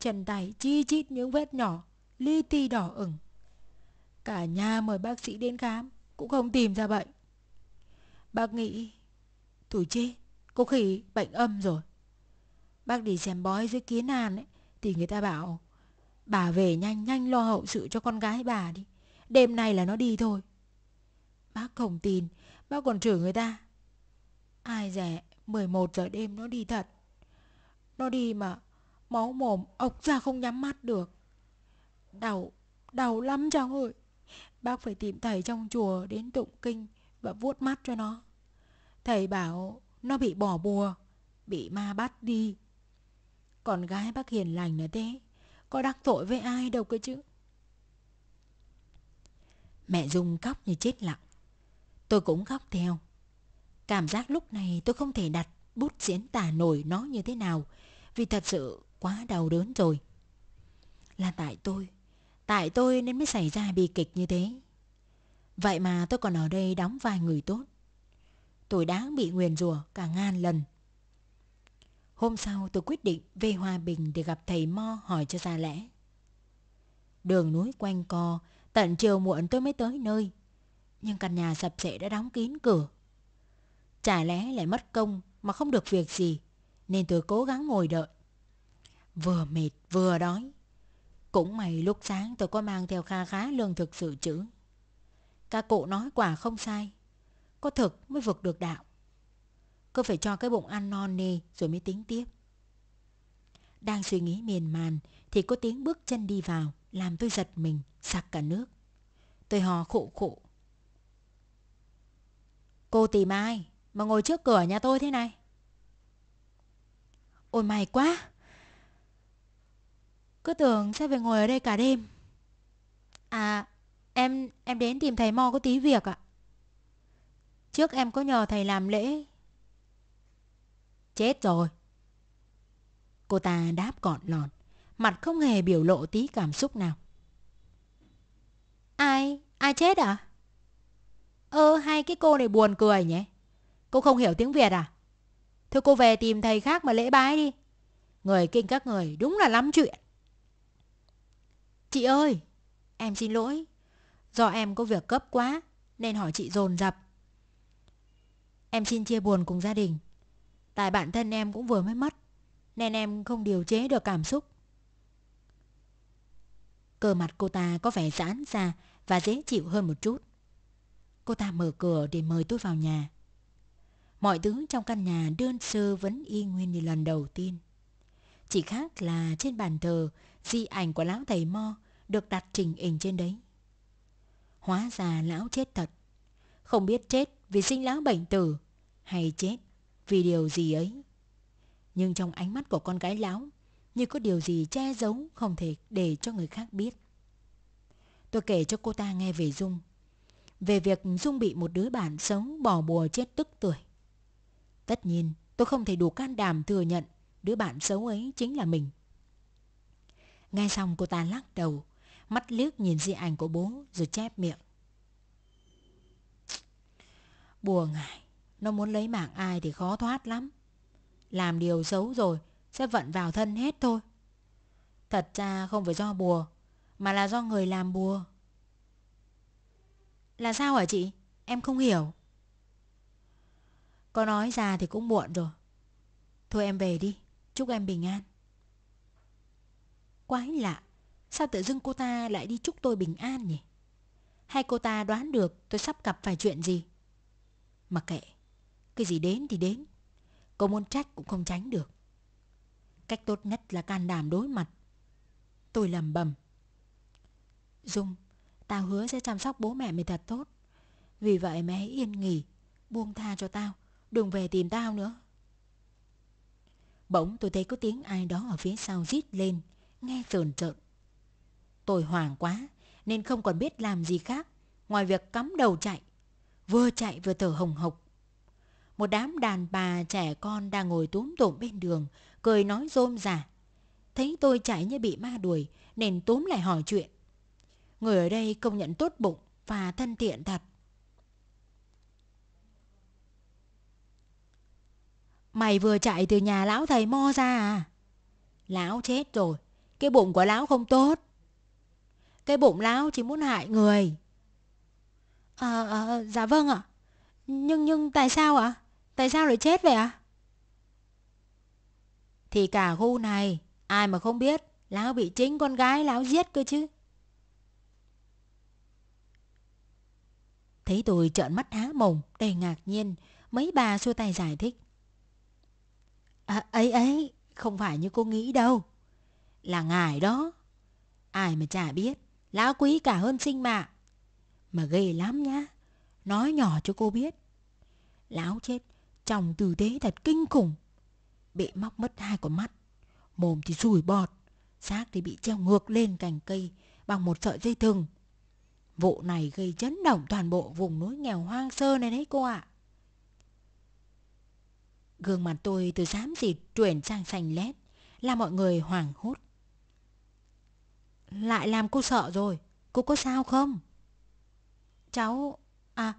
chân tay chi chít những vết nhỏ, ly ti đỏ ửng. Cả nhà mời bác sĩ đến khám Cũng không tìm ra bệnh Bác nghĩ Thủ chết Cô khỉ bệnh âm rồi Bác đi xem bói dưới kiến hàn ấy Thì người ta bảo Bà về nhanh nhanh lo hậu sự cho con gái bà đi Đêm nay là nó đi thôi Bác không tin Bác còn chửi người ta Ai rẻ 11 giờ đêm nó đi thật Nó đi mà Máu mồm ốc ra không nhắm mắt được Đau Đau lắm cháu ơi Bác phải tìm thầy trong chùa đến tụng kinh và vuốt mắt cho nó. Thầy bảo nó bị bỏ bùa, bị ma bắt đi. Còn gái bác hiền lành là thế, có đắc tội với ai đâu cơ chứ. Mẹ Dung khóc như chết lặng. Tôi cũng khóc theo. Cảm giác lúc này tôi không thể đặt bút diễn tả nổi nó như thế nào vì thật sự quá đau đớn rồi. Là tại tôi Tại tôi nên mới xảy ra bi kịch như thế Vậy mà tôi còn ở đây đóng vài người tốt Tôi đã bị nguyền rủa cả ngàn lần Hôm sau tôi quyết định về Hòa Bình để gặp thầy Mo hỏi cho ra lẽ Đường núi quanh co Tận chiều muộn tôi mới tới nơi Nhưng căn nhà sập sệ đã đóng kín cửa Chả lẽ lại mất công mà không được việc gì Nên tôi cố gắng ngồi đợi Vừa mệt vừa đói cũng may lúc sáng tôi có mang theo kha khá lương thực sự chữ Các cụ nói quả không sai Có thực mới vực được đạo Cứ phải cho cái bụng ăn non nê rồi mới tính tiếp Đang suy nghĩ miền màn Thì có tiếng bước chân đi vào Làm tôi giật mình sặc cả nước Tôi hò khụ khụ Cô tìm ai Mà ngồi trước cửa nhà tôi thế này Ôi may quá cứ tưởng sẽ phải ngồi ở đây cả đêm À em em đến tìm thầy Mo có tí việc ạ Trước em có nhờ thầy làm lễ Chết rồi Cô ta đáp gọn lòn Mặt không hề biểu lộ tí cảm xúc nào Ai? Ai chết à? Ơ hai cái cô này buồn cười nhé Cô không hiểu tiếng Việt à? Thôi cô về tìm thầy khác mà lễ bái đi Người kinh các người đúng là lắm chuyện Chị ơi, em xin lỗi. Do em có việc cấp quá nên hỏi chị dồn dập. Em xin chia buồn cùng gia đình. Tại bạn thân em cũng vừa mới mất nên em không điều chế được cảm xúc. Cờ mặt cô ta có vẻ giãn ra và dễ chịu hơn một chút. Cô ta mở cửa để mời tôi vào nhà. Mọi thứ trong căn nhà đơn sơ vẫn y nguyên như lần đầu tiên. Chỉ khác là trên bàn thờ di ảnh của lão thầy Mo được đặt trình hình trên đấy. Hóa ra lão chết thật. Không biết chết vì sinh lão bệnh tử hay chết vì điều gì ấy. Nhưng trong ánh mắt của con gái lão như có điều gì che giấu không thể để cho người khác biết. Tôi kể cho cô ta nghe về Dung. Về việc Dung bị một đứa bạn xấu bỏ bùa chết tức tuổi. Tất nhiên, tôi không thể đủ can đảm thừa nhận đứa bạn xấu ấy chính là mình. Nghe xong cô ta lắc đầu, mắt liếc nhìn di ảnh của bố rồi chép miệng. Bùa ngài, nó muốn lấy mạng ai thì khó thoát lắm. Làm điều xấu rồi, sẽ vận vào thân hết thôi. Thật ra không phải do bùa, mà là do người làm bùa. Là sao hả chị? Em không hiểu. Có nói ra thì cũng muộn rồi. Thôi em về đi, chúc em bình an. Quái lạ, sao tự dưng cô ta lại đi chúc tôi bình an nhỉ? Hay cô ta đoán được tôi sắp gặp phải chuyện gì? Mặc kệ, cái gì đến thì đến, có muốn trách cũng không tránh được. Cách tốt nhất là can đảm đối mặt. Tôi lầm bầm. Dung, tao hứa sẽ chăm sóc bố mẹ mày thật tốt. Vì vậy mẹ hãy yên nghỉ, buông tha cho tao, đừng về tìm tao nữa. Bỗng tôi thấy có tiếng ai đó ở phía sau rít lên nghe trờn trợn. Tôi hoảng quá nên không còn biết làm gì khác ngoài việc cắm đầu chạy, vừa chạy vừa thở hồng hộc. Một đám đàn bà trẻ con đang ngồi túm tụm bên đường, cười nói rôm rả. Thấy tôi chạy như bị ma đuổi nên túm lại hỏi chuyện. Người ở đây công nhận tốt bụng và thân thiện thật. Mày vừa chạy từ nhà lão thầy Mo ra à? Lão chết rồi, cái bụng của lão không tốt Cái bụng lão chỉ muốn hại người à, à, Dạ vâng ạ Nhưng nhưng tại sao ạ Tại sao lại chết vậy ạ Thì cả khu này Ai mà không biết Lão bị chính con gái lão giết cơ chứ Thấy tôi trợn mắt há mồm Đầy ngạc nhiên Mấy bà xua tay giải thích À ấy ấy Không phải như cô nghĩ đâu là ngài đó. Ai mà chả biết, lão quý cả hơn sinh mạng. Mà ghê lắm nhá, nói nhỏ cho cô biết. Lão chết chồng tử tế thật kinh khủng. Bị móc mất hai con mắt, mồm thì sùi bọt, xác thì bị treo ngược lên cành cây bằng một sợi dây thừng. Vụ này gây chấn động toàn bộ vùng núi nghèo hoang sơ này đấy cô ạ. À. Gương mặt tôi từ xám xịt chuyển sang xanh lét, làm mọi người hoảng hốt lại làm cô sợ rồi. Cô có sao không? Cháu... À,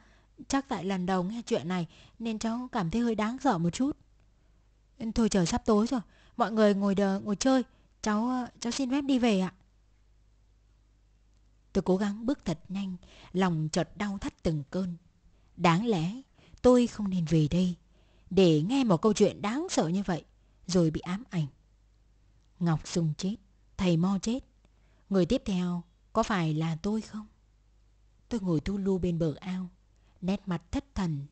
chắc tại lần đầu nghe chuyện này nên cháu cảm thấy hơi đáng sợ một chút. Thôi trời sắp tối rồi. Mọi người ngồi đờ, ngồi chơi. Cháu ờ, cháu xin phép đi về ạ. Tôi cố gắng bước thật nhanh, lòng chợt đau thắt từng cơn. Đáng lẽ tôi không nên về đây để nghe một câu chuyện đáng sợ như vậy rồi bị ám ảnh. Ngọc sung chết, thầy Mo chết, Người tiếp theo có phải là tôi không? Tôi ngồi thu lu bên bờ ao, nét mặt thất thần.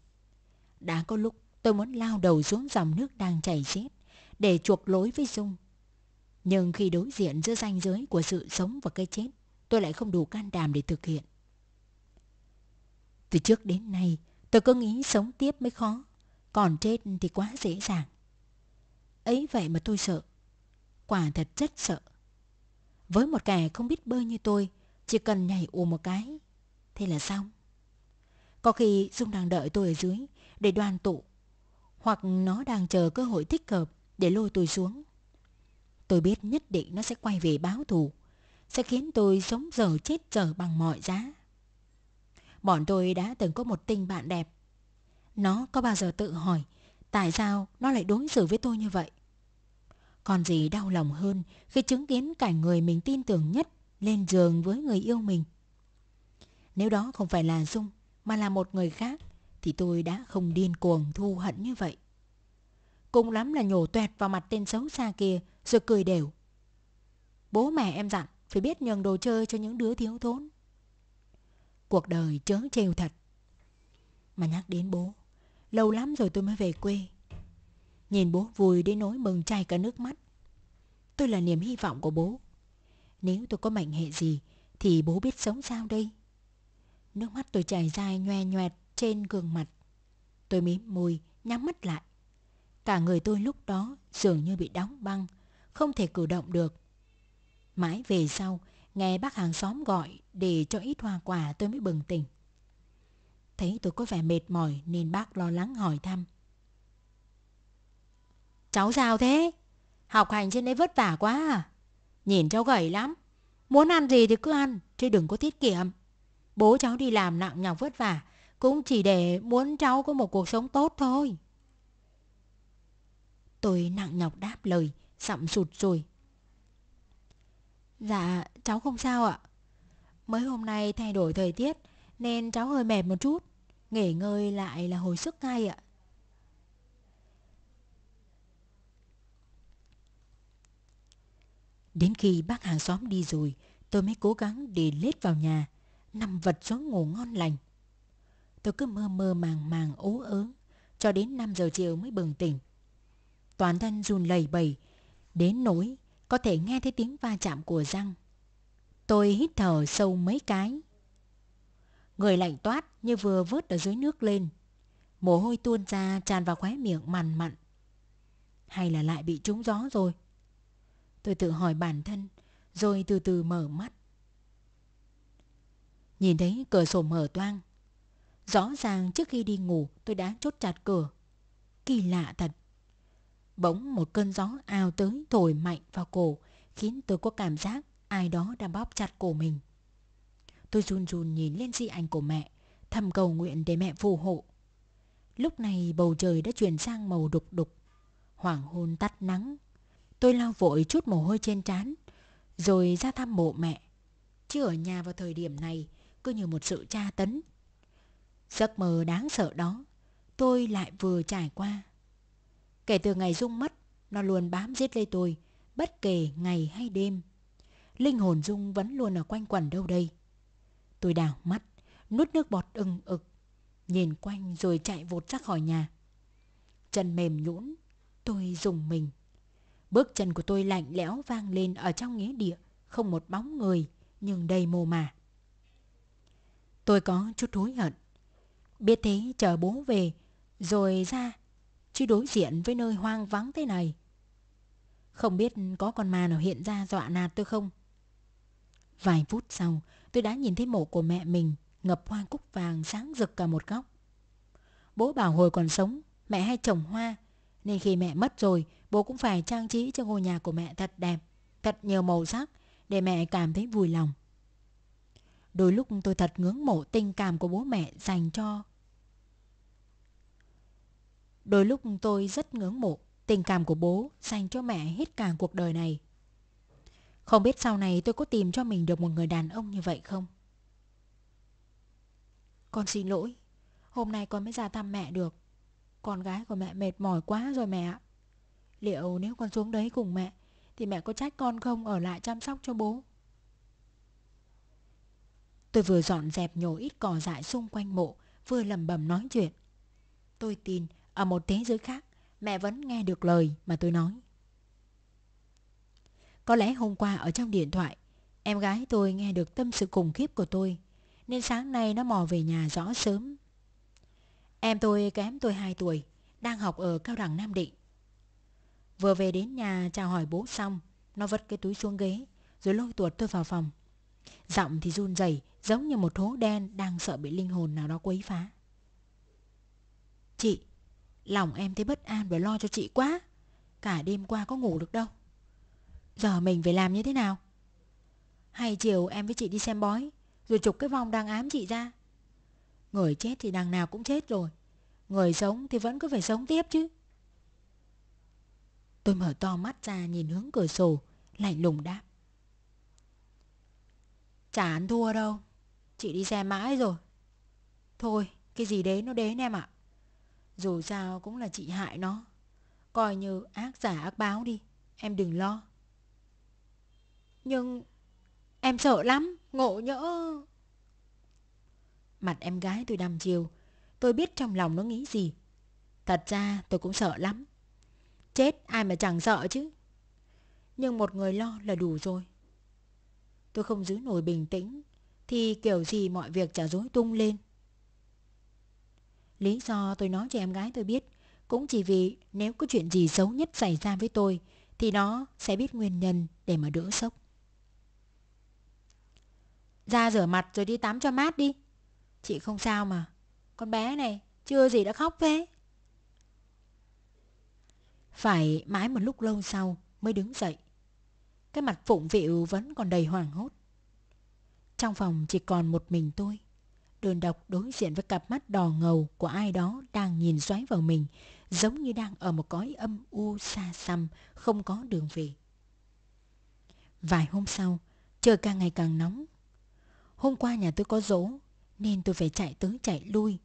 Đã có lúc tôi muốn lao đầu xuống dòng nước đang chảy xiết để chuộc lối với Dung. Nhưng khi đối diện giữa ranh giới của sự sống và cái chết, tôi lại không đủ can đảm để thực hiện. Từ trước đến nay, tôi cứ nghĩ sống tiếp mới khó, còn chết thì quá dễ dàng. Ấy vậy mà tôi sợ, quả thật rất sợ. Với một kẻ không biết bơi như tôi, chỉ cần nhảy ù một cái, thế là xong. Có khi Dung đang đợi tôi ở dưới để đoàn tụ, hoặc nó đang chờ cơ hội thích hợp để lôi tôi xuống. Tôi biết nhất định nó sẽ quay về báo thù, sẽ khiến tôi sống dở chết dở bằng mọi giá. Bọn tôi đã từng có một tình bạn đẹp. Nó có bao giờ tự hỏi tại sao nó lại đối xử với tôi như vậy? Còn gì đau lòng hơn khi chứng kiến cảnh người mình tin tưởng nhất lên giường với người yêu mình. Nếu đó không phải là Dung mà là một người khác thì tôi đã không điên cuồng thu hận như vậy. Cùng lắm là nhổ tuẹt vào mặt tên xấu xa kia rồi cười đều. Bố mẹ em dặn phải biết nhường đồ chơi cho những đứa thiếu thốn. Cuộc đời chớ trêu thật. Mà nhắc đến bố, lâu lắm rồi tôi mới về quê. Nhìn bố vui đến nỗi mừng chảy cả nước mắt. Tôi là niềm hy vọng của bố. Nếu tôi có mệnh hệ gì thì bố biết sống sao đây? Nước mắt tôi chảy dài nhoe nhoẹt trên gương mặt. Tôi mím môi, nhắm mắt lại. Cả người tôi lúc đó dường như bị đóng băng, không thể cử động được. Mãi về sau, nghe bác hàng xóm gọi để cho ít hoa quả tôi mới bừng tỉnh. Thấy tôi có vẻ mệt mỏi nên bác lo lắng hỏi thăm. Cháu sao thế? Học hành trên đấy vất vả quá à? Nhìn cháu gầy lắm. Muốn ăn gì thì cứ ăn, chứ đừng có tiết kiệm. Bố cháu đi làm nặng nhọc vất vả, cũng chỉ để muốn cháu có một cuộc sống tốt thôi. Tôi nặng nhọc đáp lời, sậm sụt rồi. Dạ, cháu không sao ạ. mới hôm nay thay đổi thời tiết nên cháu hơi mệt một chút. Nghỉ ngơi lại là hồi sức ngay ạ. Đến khi bác hàng xóm đi rồi, tôi mới cố gắng để lết vào nhà, nằm vật xuống ngủ ngon lành. Tôi cứ mơ mơ màng màng ố ớ, cho đến 5 giờ chiều mới bừng tỉnh. Toàn thân run lẩy bẩy, đến nỗi có thể nghe thấy tiếng va chạm của răng. Tôi hít thở sâu mấy cái. Người lạnh toát như vừa vớt ở dưới nước lên. Mồ hôi tuôn ra tràn vào khóe miệng mằn mặn. Hay là lại bị trúng gió rồi? Tôi tự hỏi bản thân Rồi từ từ mở mắt Nhìn thấy cửa sổ mở toang Rõ ràng trước khi đi ngủ tôi đã chốt chặt cửa Kỳ lạ thật Bỗng một cơn gió ao tới thổi mạnh vào cổ Khiến tôi có cảm giác ai đó đang bóp chặt cổ mình Tôi run run nhìn lên di ảnh của mẹ Thầm cầu nguyện để mẹ phù hộ Lúc này bầu trời đã chuyển sang màu đục đục Hoàng hôn tắt nắng Tôi lau vội chút mồ hôi trên trán Rồi ra thăm mộ mẹ Chứ ở nhà vào thời điểm này Cứ như một sự tra tấn Giấc mơ đáng sợ đó Tôi lại vừa trải qua Kể từ ngày Dung mất Nó luôn bám giết lấy tôi Bất kể ngày hay đêm Linh hồn Dung vẫn luôn ở quanh quẩn đâu đây Tôi đảo mắt Nuốt nước bọt ưng ực Nhìn quanh rồi chạy vụt ra khỏi nhà Chân mềm nhũn Tôi dùng mình Bước chân của tôi lạnh lẽo vang lên ở trong nghĩa địa, không một bóng người, nhưng đầy mồ mả. Tôi có chút hối hận. Biết thế chờ bố về, rồi ra, chứ đối diện với nơi hoang vắng thế này. Không biết có con ma nào hiện ra dọa nạt tôi không? Vài phút sau, tôi đã nhìn thấy mộ của mẹ mình ngập hoa cúc vàng sáng rực cả một góc. Bố bảo hồi còn sống, mẹ hay trồng hoa, nên khi mẹ mất rồi Bố cũng phải trang trí cho ngôi nhà của mẹ thật đẹp Thật nhiều màu sắc Để mẹ cảm thấy vui lòng Đôi lúc tôi thật ngưỡng mộ tình cảm của bố mẹ dành cho Đôi lúc tôi rất ngưỡng mộ tình cảm của bố dành cho mẹ hết cả cuộc đời này. Không biết sau này tôi có tìm cho mình được một người đàn ông như vậy không? Con xin lỗi, hôm nay con mới ra thăm mẹ được. Con gái của mẹ mệt mỏi quá rồi mẹ ạ Liệu nếu con xuống đấy cùng mẹ Thì mẹ có trách con không ở lại chăm sóc cho bố Tôi vừa dọn dẹp nhổ ít cỏ dại xung quanh mộ Vừa lầm bầm nói chuyện Tôi tin ở một thế giới khác Mẹ vẫn nghe được lời mà tôi nói Có lẽ hôm qua ở trong điện thoại Em gái tôi nghe được tâm sự khủng khiếp của tôi Nên sáng nay nó mò về nhà rõ sớm Em tôi kém tôi 2 tuổi, đang học ở Cao đẳng Nam Định. Vừa về đến nhà chào hỏi bố xong, nó vất cái túi xuống ghế, rồi lôi tuột tôi vào phòng. Giọng thì run rẩy giống như một hố đen đang sợ bị linh hồn nào đó quấy phá. Chị, lòng em thấy bất an và lo cho chị quá. Cả đêm qua có ngủ được đâu. Giờ mình phải làm như thế nào? Hay chiều em với chị đi xem bói, rồi chụp cái vòng đang ám chị ra. Người chết thì đằng nào cũng chết rồi Người sống thì vẫn cứ phải sống tiếp chứ Tôi mở to mắt ra nhìn hướng cửa sổ Lạnh lùng đáp Chả ăn thua đâu Chị đi xe mãi rồi Thôi cái gì đến nó đến em ạ Dù sao cũng là chị hại nó Coi như ác giả ác báo đi Em đừng lo Nhưng Em sợ lắm Ngộ nhỡ mặt em gái tôi đăm chiều, Tôi biết trong lòng nó nghĩ gì. Thật ra tôi cũng sợ lắm. Chết ai mà chẳng sợ chứ. Nhưng một người lo là đủ rồi. Tôi không giữ nổi bình tĩnh thì kiểu gì mọi việc chả rối tung lên. Lý do tôi nói cho em gái tôi biết cũng chỉ vì nếu có chuyện gì xấu nhất xảy ra với tôi thì nó sẽ biết nguyên nhân để mà đỡ sốc. Ra rửa mặt rồi đi tắm cho mát đi. Chị không sao mà Con bé này chưa gì đã khóc thế Phải mãi một lúc lâu sau mới đứng dậy Cái mặt phụng vịu vẫn còn đầy hoảng hốt Trong phòng chỉ còn một mình tôi Đường độc đối diện với cặp mắt đỏ ngầu của ai đó đang nhìn xoáy vào mình Giống như đang ở một cõi âm u xa xăm Không có đường về Vài hôm sau Trời càng ngày càng nóng Hôm qua nhà tôi có dỗ nên tôi phải chạy tới chạy lui.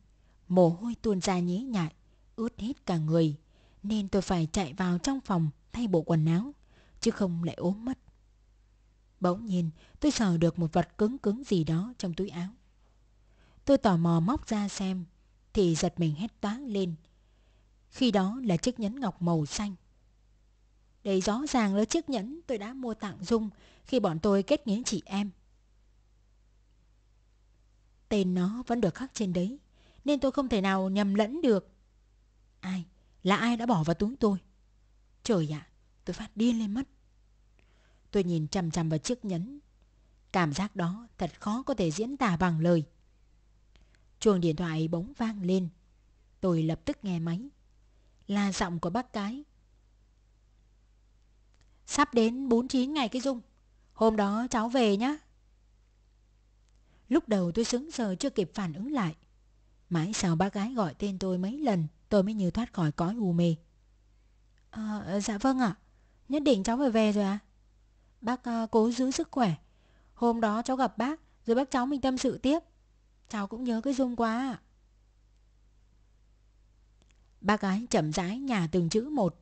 Mồ hôi tuôn ra nhễ nhại, ướt hết cả người, nên tôi phải chạy vào trong phòng thay bộ quần áo, chứ không lại ốm mất. Bỗng nhiên, tôi sờ được một vật cứng cứng gì đó trong túi áo. Tôi tò mò móc ra xem, thì giật mình hét toáng lên. Khi đó là chiếc nhẫn ngọc màu xanh. Đây rõ ràng là chiếc nhẫn tôi đã mua tặng Dung khi bọn tôi kết nghĩa chị em tên nó vẫn được khắc trên đấy Nên tôi không thể nào nhầm lẫn được Ai? Là ai đã bỏ vào túi tôi? Trời ạ, tôi phát điên lên mất Tôi nhìn chằm chằm vào chiếc nhẫn Cảm giác đó thật khó có thể diễn tả bằng lời Chuông điện thoại bỗng vang lên Tôi lập tức nghe máy Là giọng của bác cái Sắp đến 49 ngày cái Dung Hôm đó cháu về nhá Lúc đầu tôi sững sờ chưa kịp phản ứng lại. Mãi sau bác gái gọi tên tôi mấy lần, tôi mới như thoát khỏi cõi u mê. À, dạ vâng ạ, nhất định cháu phải về rồi ạ. Bác uh, cố giữ sức khỏe. Hôm đó cháu gặp bác, rồi bác cháu mình tâm sự tiếp. Cháu cũng nhớ cái Dung quá ạ. Bác gái chậm rãi nhà từng chữ một.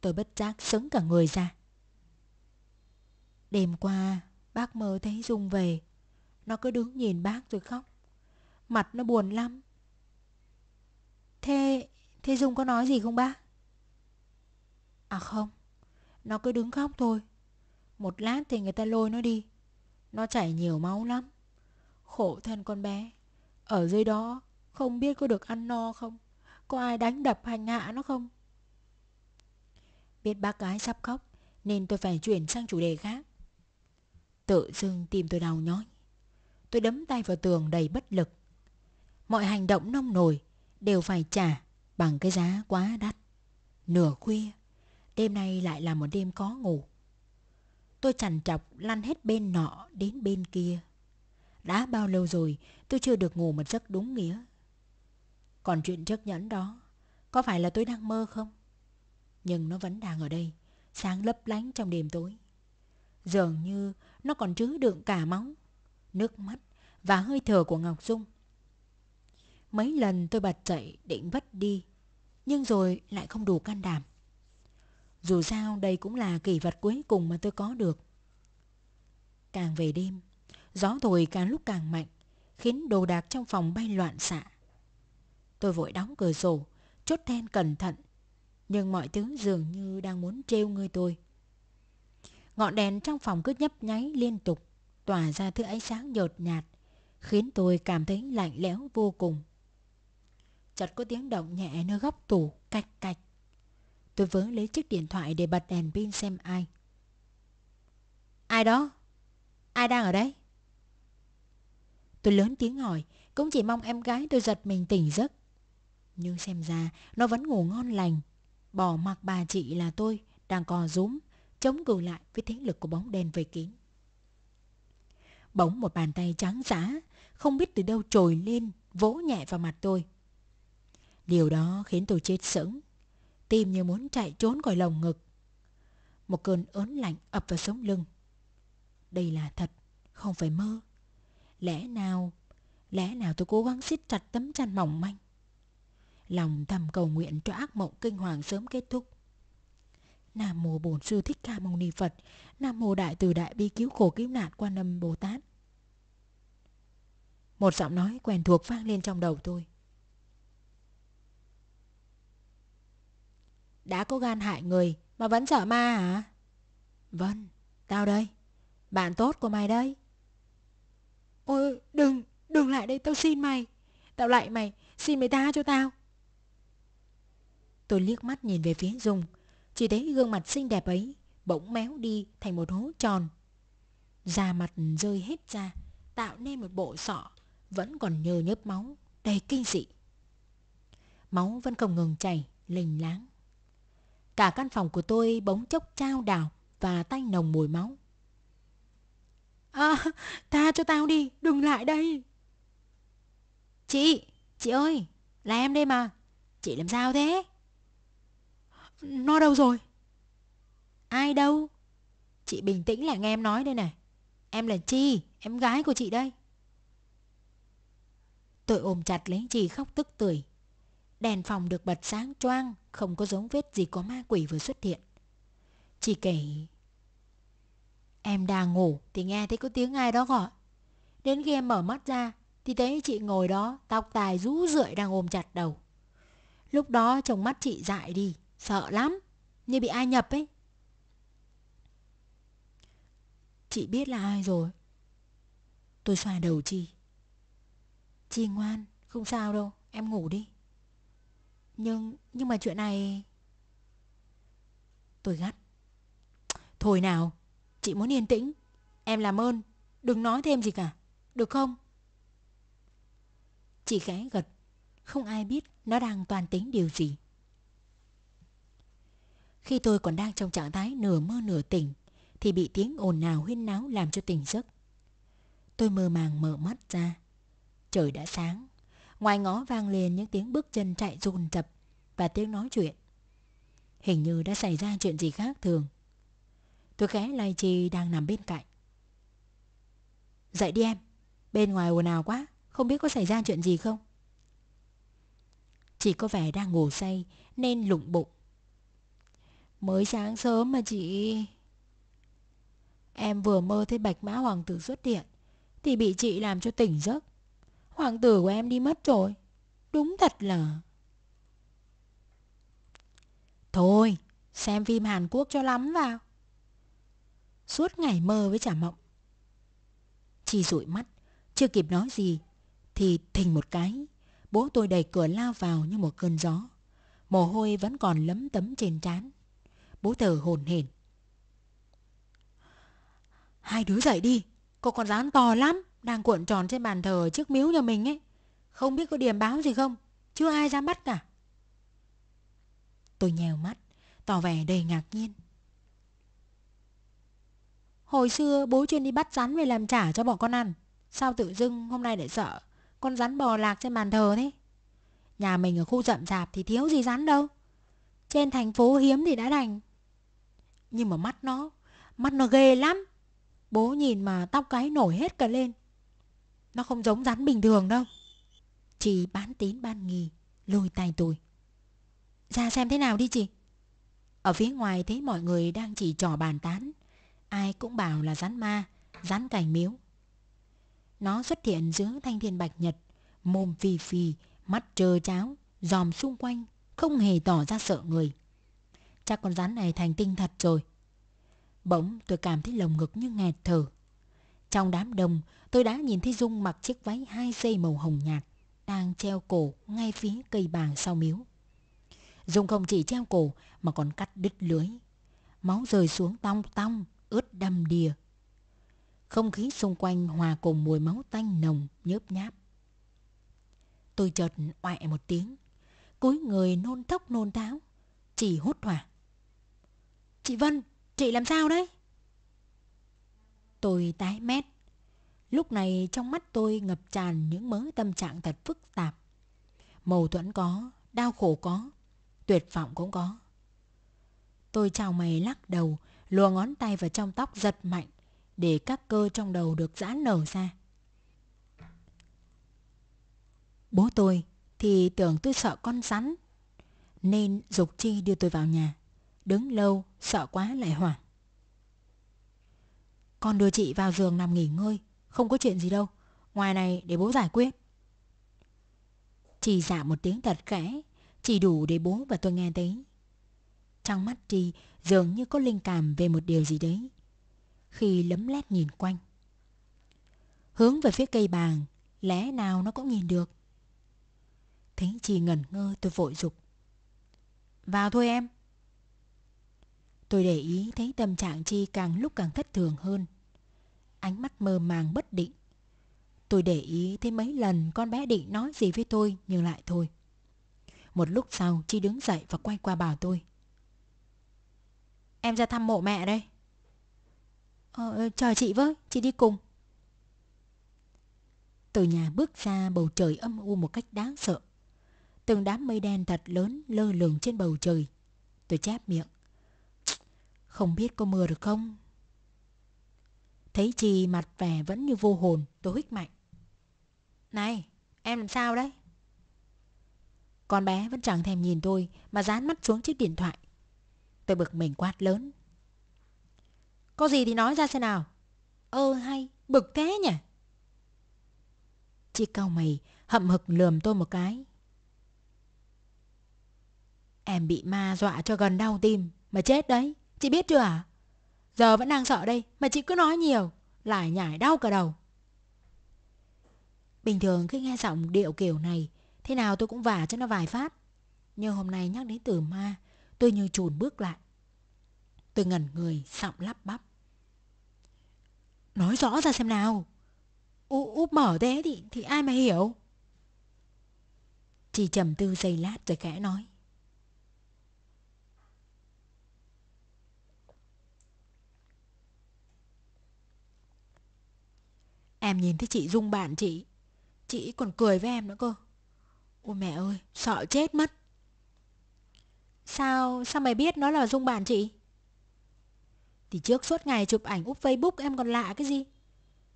Tôi bất giác sững cả người ra. Đêm qua, bác mơ thấy Dung về. Nó cứ đứng nhìn bác rồi khóc Mặt nó buồn lắm Thế Thế Dung có nói gì không bác? À không Nó cứ đứng khóc thôi Một lát thì người ta lôi nó đi Nó chảy nhiều máu lắm Khổ thân con bé Ở dưới đó không biết có được ăn no không Có ai đánh đập hành hạ nó không Biết bác gái sắp khóc Nên tôi phải chuyển sang chủ đề khác Tự dưng tìm tôi đau nhói tôi đấm tay vào tường đầy bất lực. Mọi hành động nông nổi đều phải trả bằng cái giá quá đắt. Nửa khuya, đêm nay lại là một đêm có ngủ. Tôi chằn chọc lăn hết bên nọ đến bên kia. Đã bao lâu rồi tôi chưa được ngủ một giấc đúng nghĩa. Còn chuyện chiếc nhẫn đó, có phải là tôi đang mơ không? Nhưng nó vẫn đang ở đây, sáng lấp lánh trong đêm tối. Dường như nó còn chứa đựng cả máu nước mắt và hơi thở của Ngọc Dung. Mấy lần tôi bật dậy định vất đi, nhưng rồi lại không đủ can đảm. Dù sao đây cũng là kỷ vật cuối cùng mà tôi có được. Càng về đêm, gió thổi càng lúc càng mạnh, khiến đồ đạc trong phòng bay loạn xạ. Tôi vội đóng cửa sổ, chốt then cẩn thận, nhưng mọi thứ dường như đang muốn trêu ngươi tôi. Ngọn đèn trong phòng cứ nhấp nháy liên tục, tỏa ra thứ ánh sáng nhợt nhạt, khiến tôi cảm thấy lạnh lẽo vô cùng. Chợt có tiếng động nhẹ nơi góc tủ, cạch cạch. Tôi vớ lấy chiếc điện thoại để bật đèn pin xem ai. Ai đó? Ai đang ở đấy? Tôi lớn tiếng hỏi, cũng chỉ mong em gái tôi giật mình tỉnh giấc. Nhưng xem ra nó vẫn ngủ ngon lành. Bỏ mặc bà chị là tôi đang cò rúm, chống cự lại với thế lực của bóng đèn vây kính bỗng một bàn tay trắng giã, không biết từ đâu trồi lên, vỗ nhẹ vào mặt tôi. Điều đó khiến tôi chết sững, tim như muốn chạy trốn khỏi lồng ngực. Một cơn ớn lạnh ập vào sống lưng. Đây là thật, không phải mơ. Lẽ nào, lẽ nào tôi cố gắng siết chặt tấm chăn mỏng manh. Lòng thầm cầu nguyện cho ác mộng kinh hoàng sớm kết thúc. Nam mô Bổn sư Thích Ca Mâu Ni Phật. Nam mô Đại từ Đại bi cứu khổ cứu nạn Quan Âm Bồ Tát. Một giọng nói quen thuộc vang lên trong đầu tôi. Đã có gan hại người mà vẫn sợ ma hả? Vâng, tao đây. Bạn tốt của mày đây. Ôi, đừng, đừng lại đây, tao xin mày. Tao lại mày, xin mày tha cho tao. Tôi liếc mắt nhìn về phía Dung chỉ thấy gương mặt xinh đẹp ấy bỗng méo đi thành một hố tròn. Da mặt rơi hết ra, tạo nên một bộ sọ vẫn còn nhờ nhớp máu, đầy kinh dị. Máu vẫn không ngừng chảy, lình láng. Cả căn phòng của tôi bỗng chốc trao đảo và tanh nồng mùi máu. À, tha cho tao đi, đừng lại đây. Chị, chị ơi, là em đây mà. Chị làm sao thế? Nó đâu rồi? Ai đâu? Chị bình tĩnh là nghe em nói đây này. Em là Chi, em gái của chị đây. Tôi ôm chặt lấy chị khóc tức tưởi. Đèn phòng được bật sáng choang, không có dấu vết gì có ma quỷ vừa xuất hiện. chị kể... Em đang ngủ thì nghe thấy có tiếng ai đó gọi. Đến khi em mở mắt ra thì thấy chị ngồi đó, tóc tài rũ rượi đang ôm chặt đầu. Lúc đó chồng mắt chị dại đi, Sợ lắm, như bị ai nhập ấy. Chị biết là ai rồi. Tôi xoa đầu Chi. Chi ngoan, không sao đâu, em ngủ đi. Nhưng, nhưng mà chuyện này... Tôi gắt. Thôi nào, chị muốn yên tĩnh. Em làm ơn, đừng nói thêm gì cả, được không? Chị khẽ gật, không ai biết nó đang toàn tính điều gì. Khi tôi còn đang trong trạng thái nửa mơ nửa tỉnh Thì bị tiếng ồn nào huyên náo làm cho tỉnh giấc Tôi mơ màng mở mắt ra Trời đã sáng Ngoài ngõ vang lên những tiếng bước chân chạy rùn rập Và tiếng nói chuyện Hình như đã xảy ra chuyện gì khác thường Tôi khẽ lay chi đang nằm bên cạnh Dậy đi em Bên ngoài ồn ào quá Không biết có xảy ra chuyện gì không Chỉ có vẻ đang ngủ say Nên lụng bụng Mới sáng sớm mà chị... Em vừa mơ thấy bạch mã hoàng tử xuất hiện Thì bị chị làm cho tỉnh giấc Hoàng tử của em đi mất rồi Đúng thật là Thôi Xem phim Hàn Quốc cho lắm vào Suốt ngày mơ với chả mộng Chị rụi mắt Chưa kịp nói gì Thì thình một cái Bố tôi đẩy cửa lao vào như một cơn gió Mồ hôi vẫn còn lấm tấm trên trán bố thờ hồn hển. Hai đứa dậy đi, có con rán to lắm, đang cuộn tròn trên bàn thờ trước miếu nhà mình ấy. Không biết có điểm báo gì không, chưa ai dám bắt cả. Tôi nhèo mắt, tỏ vẻ đầy ngạc nhiên. Hồi xưa bố chuyên đi bắt rắn về làm trả cho bọn con ăn. Sao tự dưng hôm nay lại sợ con rắn bò lạc trên bàn thờ thế? Nhà mình ở khu rậm rạp thì thiếu gì rắn đâu. Trên thành phố hiếm thì đã đành, nhưng mà mắt nó, mắt nó ghê lắm. Bố nhìn mà tóc cái nổi hết cả lên. Nó không giống rắn bình thường đâu. Chị bán tín ban nghỉ, lùi tay tôi. Ra xem thế nào đi chị. Ở phía ngoài thấy mọi người đang chỉ trò bàn tán. Ai cũng bảo là rắn ma, rắn cảnh miếu. Nó xuất hiện giữa thanh thiên bạch nhật, mồm phì phì, mắt trơ cháo, dòm xung quanh, không hề tỏ ra sợ người. Chắc con rắn này thành tinh thật rồi. Bỗng tôi cảm thấy lồng ngực như nghẹt thở. Trong đám đông, tôi đã nhìn thấy Dung mặc chiếc váy hai dây màu hồng nhạt, đang treo cổ ngay phía cây bàng sau miếu. Dung không chỉ treo cổ mà còn cắt đứt lưới. Máu rơi xuống tong tong, ướt đầm đìa. Không khí xung quanh hòa cùng mùi máu tanh nồng, nhớp nháp. Tôi chợt oẹ một tiếng, cúi người nôn thốc nôn tháo, chỉ hút hoảng. Chị Vân, chị làm sao đấy? Tôi tái mét. Lúc này trong mắt tôi ngập tràn những mớ tâm trạng thật phức tạp. Mâu thuẫn có, đau khổ có, tuyệt vọng cũng có. Tôi chào mày lắc đầu, lùa ngón tay vào trong tóc giật mạnh để các cơ trong đầu được giãn nở ra. Bố tôi thì tưởng tôi sợ con rắn nên dục chi đưa tôi vào nhà. Đứng lâu, sợ quá lại hoảng. Con đưa chị vào giường nằm nghỉ ngơi, không có chuyện gì đâu. Ngoài này để bố giải quyết. Chị giả một tiếng thật khẽ, chỉ đủ để bố và tôi nghe thấy. Trong mắt chị dường như có linh cảm về một điều gì đấy. Khi lấm lét nhìn quanh. Hướng về phía cây bàng, lẽ nào nó cũng nhìn được. Thấy chị ngẩn ngơ tôi vội dục Vào thôi em Tôi để ý thấy tâm trạng Chi càng lúc càng thất thường hơn. Ánh mắt mơ màng bất định. Tôi để ý thấy mấy lần con bé định nói gì với tôi nhưng lại thôi. Một lúc sau Chi đứng dậy và quay qua bảo tôi. Em ra thăm mộ mẹ đây. Ờ, ờ chờ chị với, chị đi cùng. Từ nhà bước ra bầu trời âm u một cách đáng sợ. Từng đám mây đen thật lớn lơ lửng trên bầu trời. Tôi chép miệng. Không biết có mưa được không? Thấy trì mặt vẻ vẫn như vô hồn, tôi hích mạnh. Này, em làm sao đấy? Con bé vẫn chẳng thèm nhìn tôi mà dán mắt xuống chiếc điện thoại. Tôi bực mình quát lớn. Có gì thì nói ra xem nào. Ơ hay, bực thế nhỉ? Chị cao mày hậm hực lườm tôi một cái. Em bị ma dọa cho gần đau tim mà chết đấy. Chị biết chưa À? Giờ vẫn đang sợ đây mà chị cứ nói nhiều, lại nhảy đau cả đầu. Bình thường khi nghe giọng điệu kiểu này, thế nào tôi cũng vả cho nó vài phát. Nhưng hôm nay nhắc đến từ ma, tôi như chùn bước lại. Tôi ngẩn người, giọng lắp bắp. Nói rõ ra xem nào. U úp mở thế thì, thì ai mà hiểu? Chị trầm tư giây lát rồi khẽ nói. Em nhìn thấy chị Dung bạn chị. Chị còn cười với em nữa cơ. Ôi mẹ ơi, sợ chết mất. Sao, sao mày biết nó là Dung bạn chị? Thì trước suốt ngày chụp ảnh úp Facebook em còn lạ cái gì?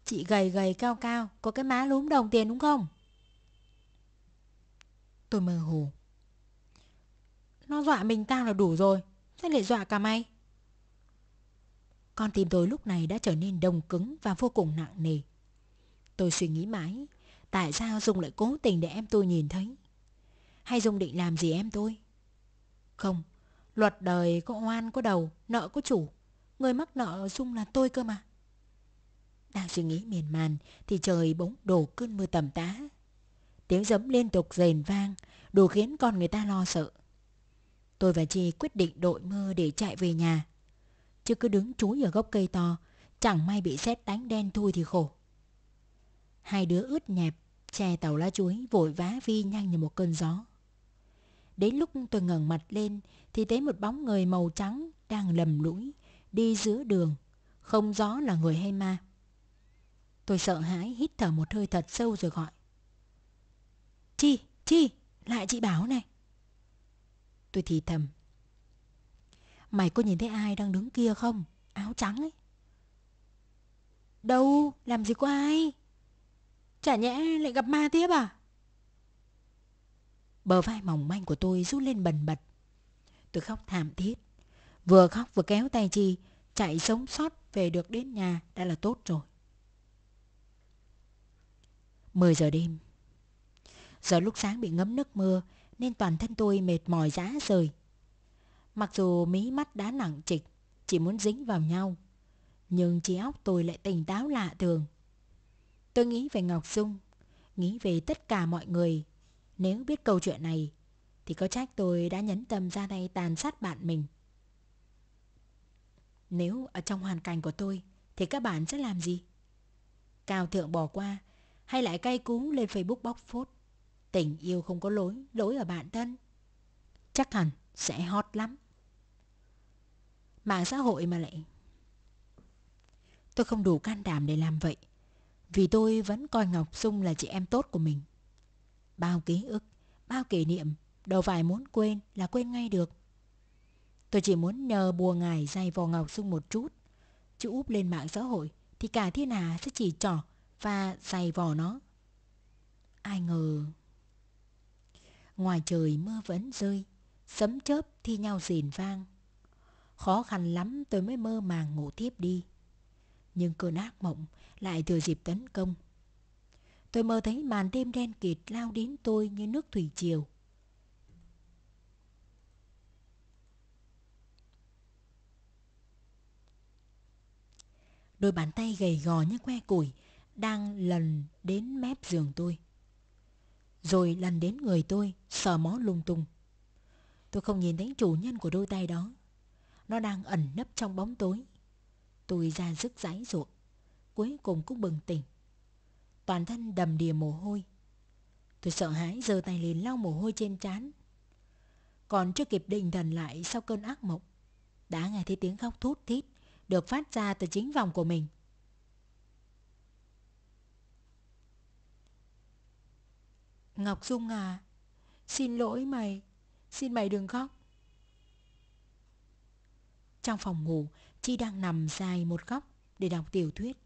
Chị gầy gầy cao cao, có cái má lúm đồng tiền đúng không? Tôi mơ hồ. Nó dọa mình tao là đủ rồi, thế lại dọa cả mày. Con tim tôi lúc này đã trở nên đồng cứng và vô cùng nặng nề. Tôi suy nghĩ mãi, tại sao Dung lại cố tình để em tôi nhìn thấy? Hay Dung định làm gì em tôi? Không, luật đời có oan có đầu, nợ có chủ. Người mắc nợ Dung là tôi cơ mà. Đang suy nghĩ miền man thì trời bỗng đổ cơn mưa tầm tã. Tiếng giấm liên tục rền vang, đủ khiến con người ta lo sợ. Tôi và Chi quyết định đội mưa để chạy về nhà. Chứ cứ đứng chúi ở gốc cây to, chẳng may bị xét đánh đen thui thì khổ. Hai đứa ướt nhẹp, che tàu lá chuối vội vã phi nhanh như một cơn gió. Đến lúc tôi ngẩng mặt lên thì thấy một bóng người màu trắng đang lầm lũi, đi giữa đường, không rõ là người hay ma. Tôi sợ hãi hít thở một hơi thật sâu rồi gọi. Chi, Chi, lại chị Bảo này. Tôi thì thầm. Mày có nhìn thấy ai đang đứng kia không? Áo trắng ấy. Đâu, làm gì có ai? Chả nhẽ lại gặp ma tiếp à? Bờ vai mỏng manh của tôi rút lên bần bật. Tôi khóc thảm thiết. Vừa khóc vừa kéo tay Chi, chạy sống sót về được đến nhà đã là tốt rồi. 10 giờ đêm. Giờ lúc sáng bị ngấm nước mưa nên toàn thân tôi mệt mỏi rã rời. Mặc dù mí mắt đã nặng trịch, chỉ muốn dính vào nhau. Nhưng trí óc tôi lại tỉnh táo lạ thường. Tôi nghĩ về Ngọc Dung, nghĩ về tất cả mọi người. Nếu biết câu chuyện này, thì có trách tôi đã nhấn tâm ra tay tàn sát bạn mình. Nếu ở trong hoàn cảnh của tôi, thì các bạn sẽ làm gì? Cao thượng bỏ qua, hay lại cay cú lên Facebook bóc phốt. Tình yêu không có lỗi lỗi ở bản thân. Chắc hẳn sẽ hot lắm. Mạng xã hội mà lại Tôi không đủ can đảm để làm vậy vì tôi vẫn coi Ngọc Dung là chị em tốt của mình. Bao ký ức, bao kỷ niệm, đâu phải muốn quên là quên ngay được. Tôi chỉ muốn nhờ bùa ngài dày vò Ngọc Dung một chút. Chứ úp lên mạng xã hội thì cả thiên hạ sẽ chỉ trỏ và dày vò nó. Ai ngờ... Ngoài trời mưa vẫn rơi, sấm chớp thi nhau rền vang. Khó khăn lắm tôi mới mơ màng ngủ tiếp đi nhưng cơn ác mộng lại thừa dịp tấn công. Tôi mơ thấy màn đêm đen kịt lao đến tôi như nước thủy triều. Đôi bàn tay gầy gò như que củi đang lần đến mép giường tôi. Rồi lần đến người tôi, sờ mó lung tung. Tôi không nhìn thấy chủ nhân của đôi tay đó. Nó đang ẩn nấp trong bóng tối Tôi ra sức giãy ruộng, cuối cùng cũng bừng tỉnh. Toàn thân đầm đìa mồ hôi. Tôi sợ hãi giơ tay lên lau mồ hôi trên trán. Còn chưa kịp định thần lại sau cơn ác mộng, đã nghe thấy tiếng khóc thút thít được phát ra từ chính vòng của mình. Ngọc Dung à, xin lỗi mày, xin mày đừng khóc. Trong phòng ngủ, Chi đang nằm dài một góc để đọc tiểu thuyết.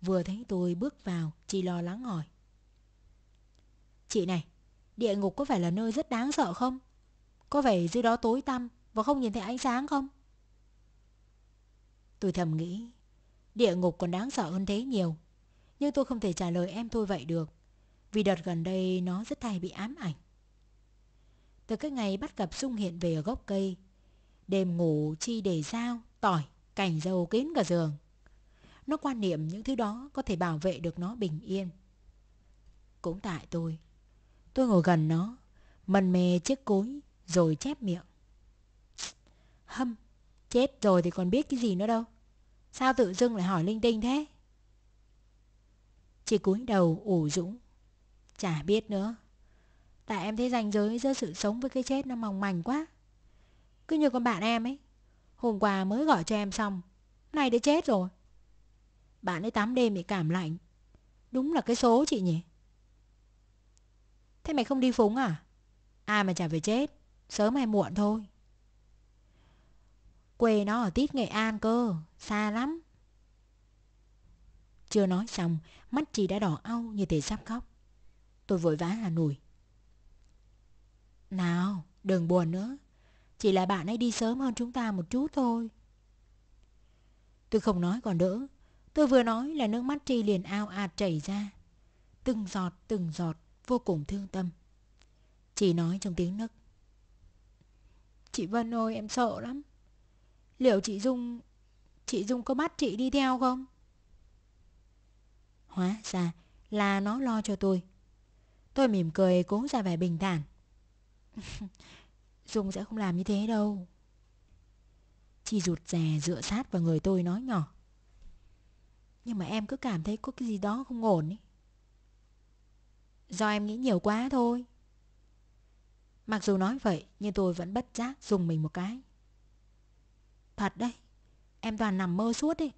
Vừa thấy tôi bước vào, Chi lo lắng hỏi. Chị này, địa ngục có phải là nơi rất đáng sợ không? Có vẻ dưới đó tối tăm và không nhìn thấy ánh sáng không? Tôi thầm nghĩ, địa ngục còn đáng sợ hơn thế nhiều. Nhưng tôi không thể trả lời em tôi vậy được, vì đợt gần đây nó rất hay bị ám ảnh. Từ cái ngày bắt gặp Dung hiện về ở gốc cây, đêm ngủ Chi để dao tỏi, cành dầu kín cả giường. Nó quan niệm những thứ đó có thể bảo vệ được nó bình yên. Cũng tại tôi. Tôi ngồi gần nó, mần mề chiếc cối rồi chép miệng. Hâm, chết rồi thì còn biết cái gì nữa đâu. Sao tự dưng lại hỏi linh tinh thế? Chị cúi đầu ủ rũ. Chả biết nữa. Tại em thấy ranh giới giữa sự sống với cái chết nó mỏng manh quá. Cứ như con bạn em ấy, Hôm qua mới gọi cho em xong Nay đã chết rồi Bạn ấy tắm đêm bị cảm lạnh Đúng là cái số chị nhỉ Thế mày không đi phúng à Ai mà chả về chết Sớm hay muộn thôi Quê nó ở Tít Nghệ An cơ Xa lắm Chưa nói xong Mắt chị đã đỏ au như thể sắp khóc Tôi vội vã Hà Nùi Nào đừng buồn nữa chỉ là bạn ấy đi sớm hơn chúng ta một chút thôi Tôi không nói còn đỡ Tôi vừa nói là nước mắt Tri liền ao ạt chảy ra Từng giọt từng giọt Vô cùng thương tâm Chị nói trong tiếng nấc Chị Vân ơi em sợ lắm Liệu chị Dung Chị Dung có bắt chị đi theo không Hóa ra là nó lo cho tôi Tôi mỉm cười cố ra vẻ bình thản Dung sẽ không làm như thế đâu Chi rụt rè dựa sát vào người tôi nói nhỏ Nhưng mà em cứ cảm thấy có cái gì đó không ổn ấy Do em nghĩ nhiều quá thôi Mặc dù nói vậy Nhưng tôi vẫn bất giác dùng mình một cái Thật đấy Em toàn nằm mơ suốt đấy.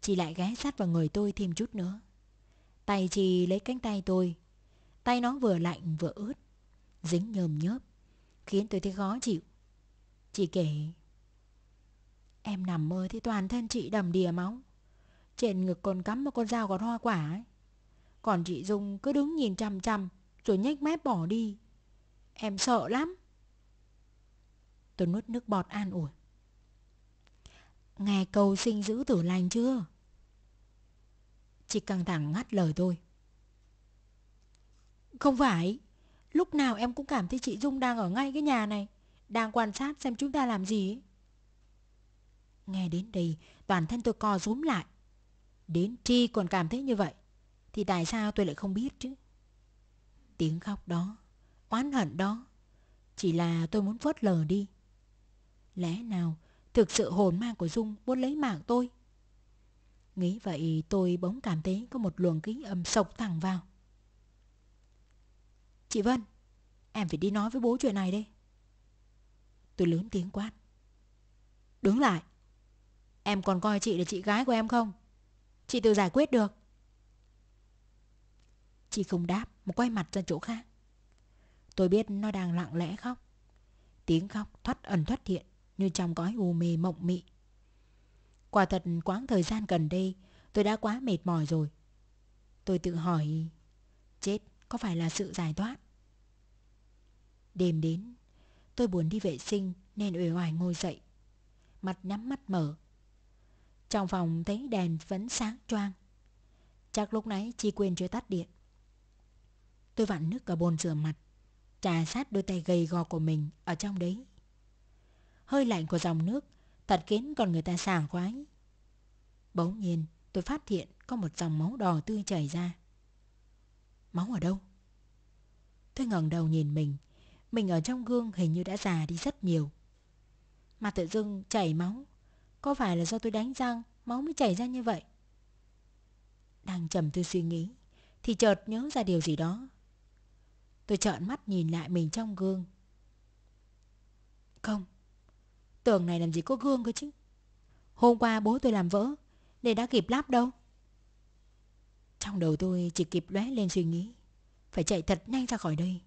Chị lại ghé sát vào người tôi thêm chút nữa Tay chị lấy cánh tay tôi Tay nó vừa lạnh vừa ướt dính nhơm nhớp, khiến tôi thấy khó chịu. Chị kể, em nằm mơ thì toàn thân chị đầm đìa máu, trên ngực còn cắm một con dao gọt hoa quả ấy. Còn chị Dung cứ đứng nhìn chằm chằm rồi nhếch mép bỏ đi. Em sợ lắm. Tôi nuốt nước bọt an ủi. Nghe câu sinh giữ tử lành chưa? Chị căng thẳng ngắt lời tôi. Không phải. Lúc nào em cũng cảm thấy chị Dung đang ở ngay cái nhà này Đang quan sát xem chúng ta làm gì ấy. Nghe đến đây toàn thân tôi co rúm lại Đến Tri còn cảm thấy như vậy Thì tại sao tôi lại không biết chứ Tiếng khóc đó Oán hận đó Chỉ là tôi muốn vớt lờ đi Lẽ nào Thực sự hồn ma của Dung muốn lấy mạng tôi Nghĩ vậy tôi bỗng cảm thấy Có một luồng khí âm sộc thẳng vào Chị Vân Em phải đi nói với bố chuyện này đi. Tôi lớn tiếng quát Đứng lại Em còn coi chị là chị gái của em không Chị tự giải quyết được Chị không đáp mà quay mặt ra chỗ khác Tôi biết nó đang lặng lẽ khóc Tiếng khóc thoát ẩn thoát hiện Như trong gói u mê mộng mị Quả thật quãng thời gian gần đây Tôi đã quá mệt mỏi rồi Tôi tự hỏi Chết có phải là sự giải thoát Đêm đến Tôi buồn đi vệ sinh Nên uể oải ngồi dậy Mặt nhắm mắt mở Trong phòng thấy đèn vẫn sáng choang Chắc lúc nãy Chi quên chưa tắt điện Tôi vặn nước ở bồn rửa mặt Trà sát đôi tay gầy gò của mình Ở trong đấy Hơi lạnh của dòng nước Thật khiến còn người ta sảng khoái Bỗng nhiên tôi phát hiện Có một dòng máu đỏ tươi chảy ra Máu ở đâu Tôi ngẩng đầu nhìn mình Mình ở trong gương hình như đã già đi rất nhiều mặt tự dưng chảy máu Có phải là do tôi đánh răng Máu mới chảy ra như vậy Đang trầm tư suy nghĩ Thì chợt nhớ ra điều gì đó Tôi trợn mắt nhìn lại mình trong gương Không Tường này làm gì có gương cơ chứ Hôm qua bố tôi làm vỡ Nên đã kịp lắp đâu trong đầu tôi chỉ kịp lóe lên suy nghĩ Phải chạy thật nhanh ra khỏi đây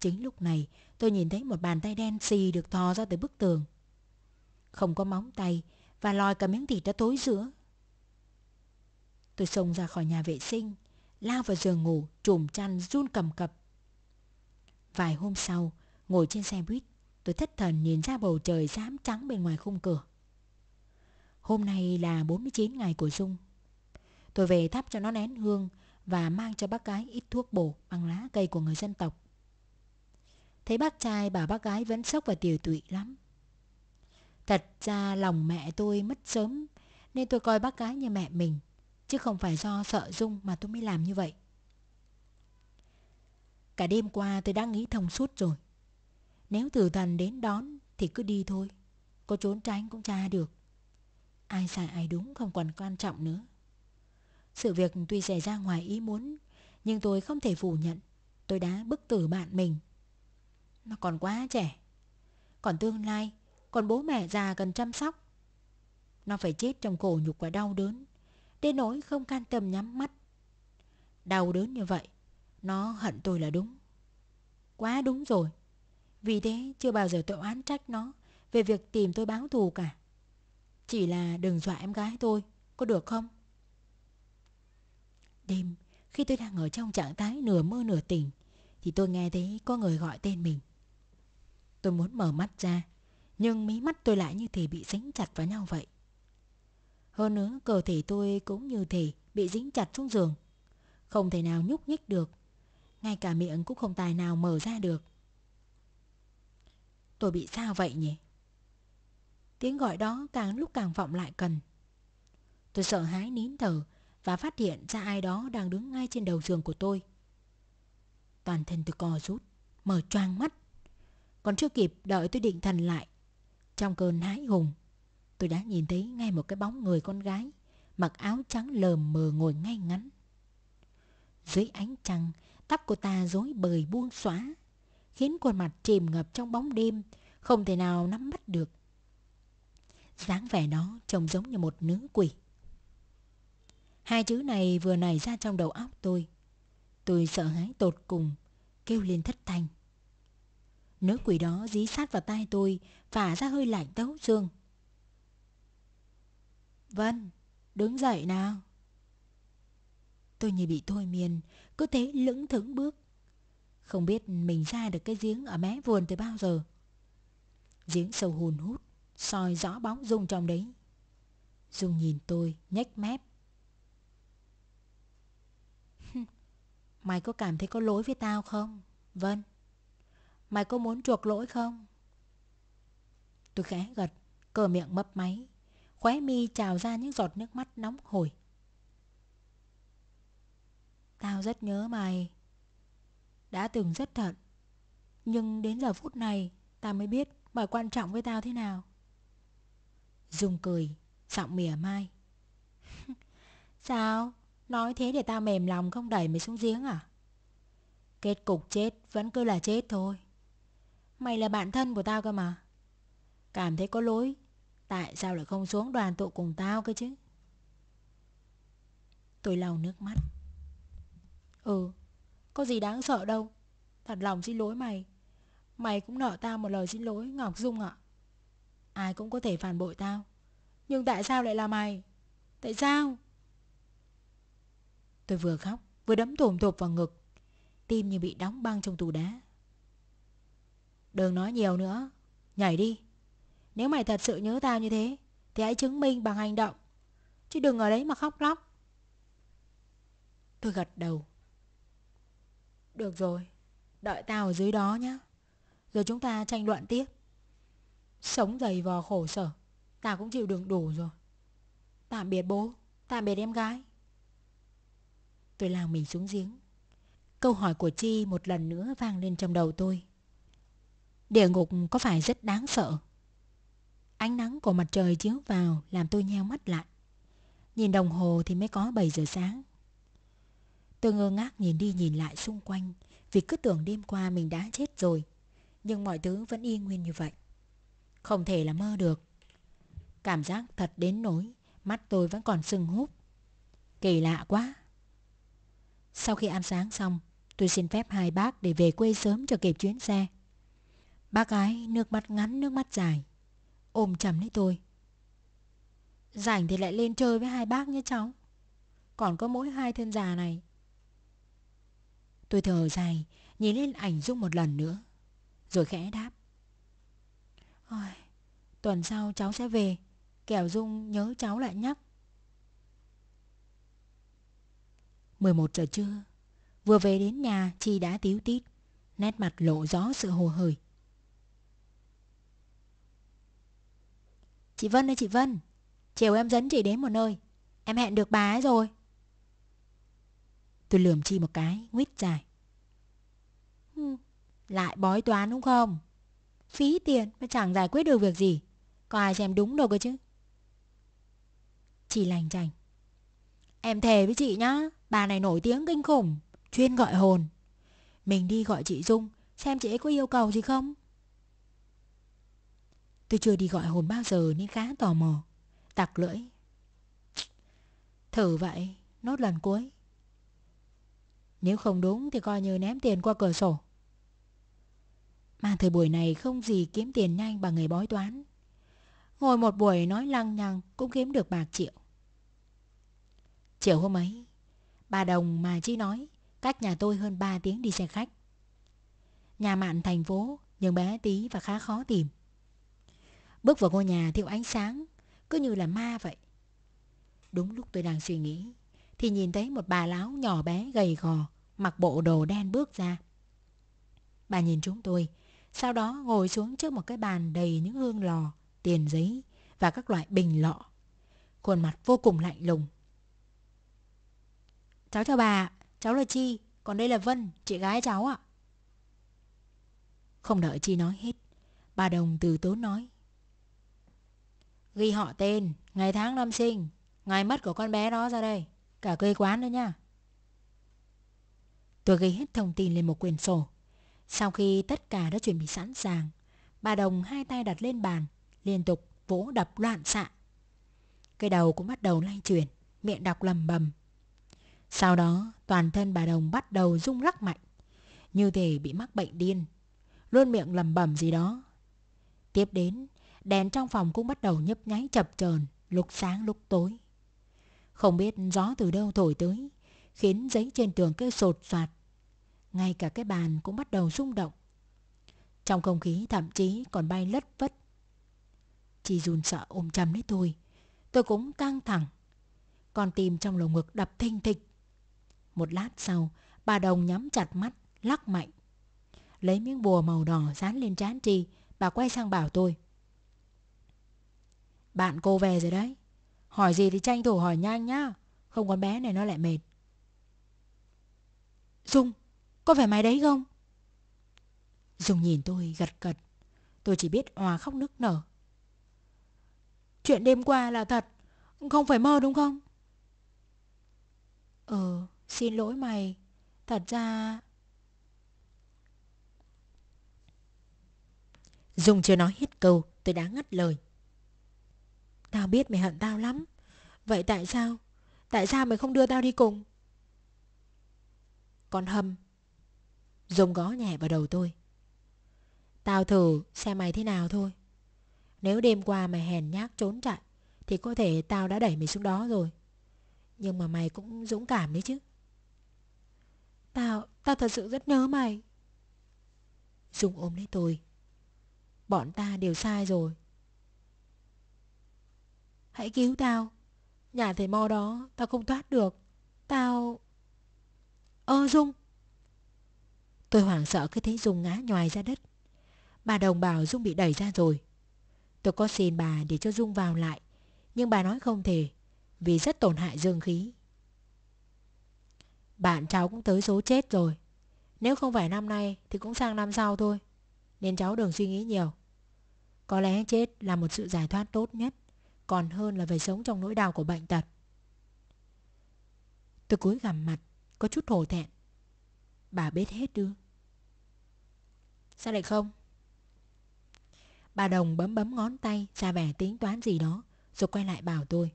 Chính lúc này tôi nhìn thấy một bàn tay đen xì được thò ra từ bức tường Không có móng tay Và lòi cả miếng thịt đã tối giữa Tôi xông ra khỏi nhà vệ sinh Lao vào giường ngủ Trùm chăn run cầm cập Vài hôm sau Ngồi trên xe buýt Tôi thất thần nhìn ra bầu trời xám trắng bên ngoài khung cửa Hôm nay là 49 ngày của Dung Tôi về thắp cho nó nén hương và mang cho bác gái ít thuốc bổ bằng lá cây của người dân tộc. Thấy bác trai bảo bác gái vẫn sốc và tiều tụy lắm. Thật ra lòng mẹ tôi mất sớm nên tôi coi bác gái như mẹ mình, chứ không phải do sợ Dung mà tôi mới làm như vậy. Cả đêm qua tôi đã nghĩ thông suốt rồi. Nếu tử thần đến đón thì cứ đi thôi, có trốn tránh cũng tra được. Ai sai ai đúng không còn quan trọng nữa. Sự việc tuy xảy ra ngoài ý muốn Nhưng tôi không thể phủ nhận Tôi đã bức tử bạn mình Nó còn quá trẻ Còn tương lai Còn bố mẹ già cần chăm sóc Nó phải chết trong cổ nhục và đau đớn Đến nỗi không can tâm nhắm mắt Đau đớn như vậy Nó hận tôi là đúng Quá đúng rồi Vì thế chưa bao giờ tôi oán trách nó Về việc tìm tôi báo thù cả Chỉ là đừng dọa em gái tôi Có được không Đêm khi tôi đang ở trong trạng thái nửa mơ nửa tỉnh Thì tôi nghe thấy có người gọi tên mình Tôi muốn mở mắt ra Nhưng mí mắt tôi lại như thể bị dính chặt vào nhau vậy Hơn nữa cơ thể tôi cũng như thể bị dính chặt xuống giường Không thể nào nhúc nhích được Ngay cả miệng cũng không tài nào mở ra được Tôi bị sao vậy nhỉ? Tiếng gọi đó càng lúc càng vọng lại cần Tôi sợ hãi nín thở và phát hiện ra ai đó đang đứng ngay trên đầu giường của tôi. Toàn thân tôi co rút, mở choang mắt. Còn chưa kịp đợi tôi định thần lại. Trong cơn hái hùng, tôi đã nhìn thấy ngay một cái bóng người con gái mặc áo trắng lờ mờ ngồi ngay ngắn. Dưới ánh trăng, tóc cô ta rối bời buông xóa, khiến khuôn mặt chìm ngập trong bóng đêm, không thể nào nắm bắt được. dáng vẻ đó trông giống như một nữ quỷ. Hai chữ này vừa nảy ra trong đầu óc tôi. Tôi sợ hãi tột cùng, kêu lên thất thanh. Nữ quỷ đó dí sát vào tai tôi, phả ra hơi lạnh tấu xương. Vân, đứng dậy nào. Tôi như bị thôi miên, cứ thế lững thững bước. Không biết mình ra được cái giếng ở mé vườn từ bao giờ. Giếng sâu hùn hút, soi rõ bóng Dung trong đấy. Dung nhìn tôi, nhếch mép, Mày có cảm thấy có lỗi với tao không? Vâng Mày có muốn chuộc lỗi không? Tôi khẽ gật Cờ miệng mấp máy Khóe mi trào ra những giọt nước mắt nóng hổi Tao rất nhớ mày Đã từng rất thật Nhưng đến giờ phút này Tao mới biết mày quan trọng với tao thế nào Dung cười Giọng mỉa mai Sao Nói thế để tao mềm lòng không đẩy mày xuống giếng à Kết cục chết vẫn cứ là chết thôi Mày là bạn thân của tao cơ mà Cảm thấy có lỗi Tại sao lại không xuống đoàn tụ cùng tao cơ chứ Tôi lau nước mắt Ừ Có gì đáng sợ đâu Thật lòng xin lỗi mày Mày cũng nợ tao một lời xin lỗi Ngọc Dung ạ Ai cũng có thể phản bội tao Nhưng tại sao lại là mày Tại sao Tôi vừa khóc Vừa đấm thùm thụp vào ngực Tim như bị đóng băng trong tù đá Đừng nói nhiều nữa Nhảy đi Nếu mày thật sự nhớ tao như thế Thì hãy chứng minh bằng hành động Chứ đừng ở đấy mà khóc lóc Tôi gật đầu Được rồi Đợi tao ở dưới đó nhé Rồi chúng ta tranh luận tiếp Sống dày vò khổ sở Tao cũng chịu đựng đủ rồi Tạm biệt bố Tạm biệt em gái Tôi lao mình xuống giếng Câu hỏi của Chi một lần nữa vang lên trong đầu tôi Địa ngục có phải rất đáng sợ? Ánh nắng của mặt trời chiếu vào làm tôi nheo mắt lại Nhìn đồng hồ thì mới có 7 giờ sáng Tôi ngơ ngác nhìn đi nhìn lại xung quanh Vì cứ tưởng đêm qua mình đã chết rồi Nhưng mọi thứ vẫn y nguyên như vậy Không thể là mơ được Cảm giác thật đến nỗi Mắt tôi vẫn còn sưng húp Kỳ lạ quá sau khi ăn sáng xong, tôi xin phép hai bác để về quê sớm cho kịp chuyến xe. Bác gái nước mắt ngắn nước mắt dài, ôm chầm lấy tôi. Rảnh thì lại lên chơi với hai bác nhé cháu. Còn có mỗi hai thân già này. Tôi thở dài, nhìn lên ảnh Dung một lần nữa, rồi khẽ đáp. Ôi, tuần sau cháu sẽ về, kẻo Dung nhớ cháu lại nhắc. 11 giờ trưa Vừa về đến nhà Chi đã tiếu tít Nét mặt lộ rõ sự hồ hởi Chị Vân ơi chị Vân Chiều em dẫn chị đến một nơi Em hẹn được bà ấy rồi Tôi lườm Chi một cái Nguyết dài ừ, Lại bói toán đúng không Phí tiền mà chẳng giải quyết được việc gì Có ai xem đúng đâu cơ chứ chị lành chành Em thề với chị nhá, bà này nổi tiếng kinh khủng, chuyên gọi hồn. Mình đi gọi chị Dung, xem chị ấy có yêu cầu gì không. Tôi chưa đi gọi hồn bao giờ nên khá tò mò. Tặc lưỡi. Thử vậy, nốt lần cuối. Nếu không đúng thì coi như ném tiền qua cửa sổ. Mà thời buổi này không gì kiếm tiền nhanh bằng người bói toán. Ngồi một buổi nói lăng nhăng cũng kiếm được bạc triệu. Chiều hôm ấy, bà Đồng mà chị nói, cách nhà tôi hơn 3 tiếng đi xe khách. Nhà mạn thành phố, nhưng bé tí và khá khó tìm. Bước vào ngôi nhà thiếu ánh sáng, cứ như là ma vậy. Đúng lúc tôi đang suy nghĩ, thì nhìn thấy một bà lão nhỏ bé gầy gò, mặc bộ đồ đen bước ra. Bà nhìn chúng tôi, sau đó ngồi xuống trước một cái bàn đầy những hương lò, tiền giấy và các loại bình lọ. Khuôn mặt vô cùng lạnh lùng, Cháu chào bà, cháu là Chi, còn đây là Vân, chị gái cháu ạ. Không đợi Chi nói hết, bà Đồng từ tốn nói. Ghi họ tên, ngày tháng năm sinh, ngày mất của con bé đó ra đây, cả quê quán nữa nha. Tôi ghi hết thông tin lên một quyển sổ. Sau khi tất cả đã chuẩn bị sẵn sàng, bà Đồng hai tay đặt lên bàn, liên tục vỗ đập loạn xạ. Cây đầu cũng bắt đầu lay chuyển, miệng đọc lầm bầm sau đó, toàn thân bà Đồng bắt đầu rung lắc mạnh, như thể bị mắc bệnh điên, luôn miệng lầm bẩm gì đó. Tiếp đến, đèn trong phòng cũng bắt đầu nhấp nháy chập chờn, lúc sáng lúc tối. Không biết gió từ đâu thổi tới, khiến giấy trên tường kêu sột soạt. Ngay cả cái bàn cũng bắt đầu rung động. Trong không khí thậm chí còn bay lất vất. Chị run sợ ôm chầm lấy tôi. Tôi cũng căng thẳng. Con tim trong lồng ngực đập thình thịch. Một lát sau, bà Đồng nhắm chặt mắt, lắc mạnh. Lấy miếng bùa màu đỏ dán lên trán Tri, bà quay sang bảo tôi. Bạn cô về rồi đấy. Hỏi gì thì tranh thủ hỏi nhanh nhá. Không con bé này nó lại mệt. Dung, có phải mày đấy không? Dung nhìn tôi gật gật. Tôi chỉ biết hòa khóc nức nở. Chuyện đêm qua là thật. Không phải mơ đúng không? Ờ, Xin lỗi mày Thật ra Dung chưa nói hết câu Tôi đã ngắt lời Tao biết mày hận tao lắm Vậy tại sao Tại sao mày không đưa tao đi cùng Con hâm Dung gõ nhẹ vào đầu tôi Tao thử xem mày thế nào thôi Nếu đêm qua mày hèn nhát trốn chạy Thì có thể tao đã đẩy mày xuống đó rồi Nhưng mà mày cũng dũng cảm đấy chứ Tao, tao thật sự rất nhớ mày Dung ôm lấy tôi Bọn ta đều sai rồi Hãy cứu tao Nhà thầy mo đó tao không thoát được Tao Ơ Dung Tôi hoảng sợ khi thấy Dung ngã nhoài ra đất Bà đồng bảo Dung bị đẩy ra rồi Tôi có xin bà để cho Dung vào lại Nhưng bà nói không thể Vì rất tổn hại dương khí bạn cháu cũng tới số chết rồi Nếu không phải năm nay thì cũng sang năm sau thôi Nên cháu đừng suy nghĩ nhiều Có lẽ chết là một sự giải thoát tốt nhất Còn hơn là phải sống trong nỗi đau của bệnh tật Tôi cúi gằm mặt Có chút hổ thẹn Bà biết hết đưa Sao lại không Bà Đồng bấm bấm ngón tay ra vẻ tính toán gì đó Rồi quay lại bảo tôi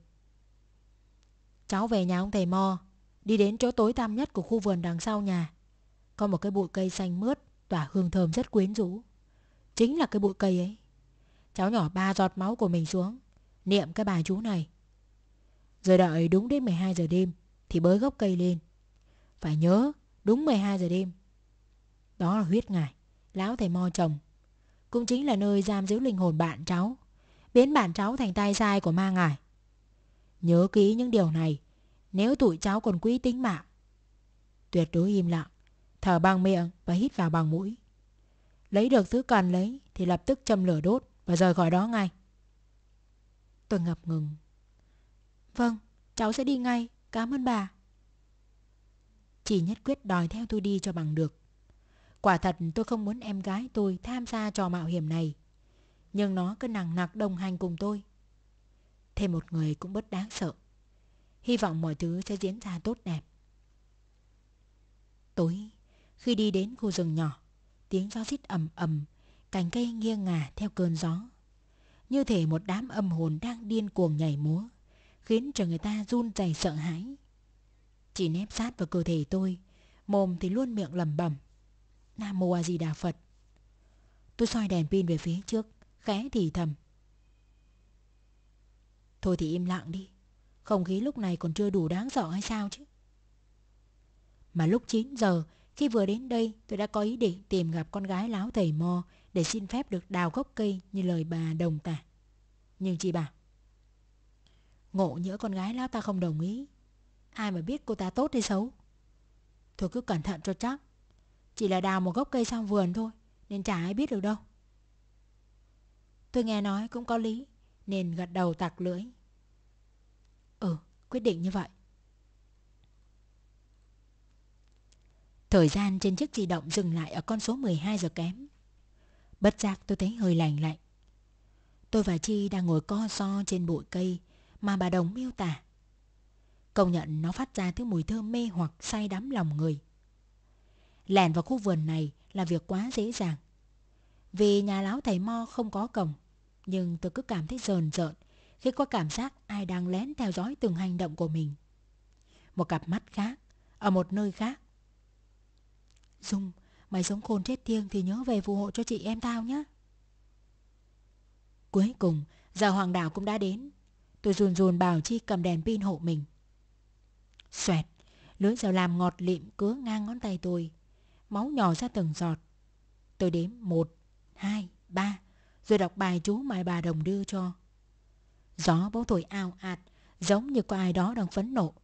Cháu về nhà ông thầy Mo đi đến chỗ tối tăm nhất của khu vườn đằng sau nhà. Có một cái bụi cây xanh mướt, tỏa hương thơm rất quyến rũ. Chính là cái bụi cây ấy. Cháu nhỏ ba giọt máu của mình xuống, niệm cái bài chú này. Rồi đợi đúng đến 12 giờ đêm thì bới gốc cây lên. Phải nhớ, đúng 12 giờ đêm. Đó là huyết ngải, lão thầy mo chồng. Cũng chính là nơi giam giữ linh hồn bạn cháu, biến bạn cháu thành tay sai của ma ngải. Nhớ kỹ những điều này nếu tụi cháu còn quý tính mạng. Tuyệt đối im lặng, thở bằng miệng và hít vào bằng mũi. Lấy được thứ cần lấy thì lập tức châm lửa đốt và rời khỏi đó ngay. Tôi ngập ngừng. Vâng, cháu sẽ đi ngay, cảm ơn bà. Chỉ nhất quyết đòi theo tôi đi cho bằng được. Quả thật tôi không muốn em gái tôi tham gia trò mạo hiểm này. Nhưng nó cứ nặng nặc đồng hành cùng tôi. Thêm một người cũng bất đáng sợ. Hy vọng mọi thứ sẽ diễn ra tốt đẹp Tối Khi đi đến khu rừng nhỏ Tiếng gió rít ầm ầm Cành cây nghiêng ngả theo cơn gió Như thể một đám âm hồn đang điên cuồng nhảy múa Khiến cho người ta run rẩy sợ hãi Chỉ nép sát vào cơ thể tôi Mồm thì luôn miệng lẩm bẩm Nam Mô A Di Đà Phật Tôi soi đèn pin về phía trước Khẽ thì thầm Thôi thì im lặng đi không khí lúc này còn chưa đủ đáng sợ hay sao chứ Mà lúc 9 giờ Khi vừa đến đây tôi đã có ý định tìm gặp con gái láo thầy mo Để xin phép được đào gốc cây như lời bà đồng cả Nhưng chị bảo Ngộ nhỡ con gái láo ta không đồng ý Ai mà biết cô ta tốt hay xấu Thôi cứ cẩn thận cho chắc Chỉ là đào một gốc cây xong vườn thôi Nên chả ai biết được đâu Tôi nghe nói cũng có lý Nên gật đầu tặc lưỡi Ừ, quyết định như vậy. Thời gian trên chiếc di động dừng lại ở con số 12 giờ kém. Bất giác tôi thấy hơi lành lạnh. Tôi và Chi đang ngồi co so trên bụi cây mà bà Đồng miêu tả. Công nhận nó phát ra thứ mùi thơm mê hoặc say đắm lòng người. Lẻn vào khu vườn này là việc quá dễ dàng. Vì nhà láo thầy Mo không có cổng, nhưng tôi cứ cảm thấy rờn rợn khi có cảm giác ai đang lén theo dõi từng hành động của mình. Một cặp mắt khác, ở một nơi khác. Dung, mày sống khôn chết tiêng thì nhớ về phù hộ cho chị em tao nhé. Cuối cùng, giờ hoàng đảo cũng đã đến. Tôi run run bảo Chi cầm đèn pin hộ mình. Xoẹt, lưỡi dao làm ngọt lịm cứa ngang ngón tay tôi. Máu nhỏ ra từng giọt. Tôi đếm một, hai, ba, rồi đọc bài chú mài bà đồng đưa cho. Gió bỗng thổi ao ạt, giống như có ai đó đang phấn nộ.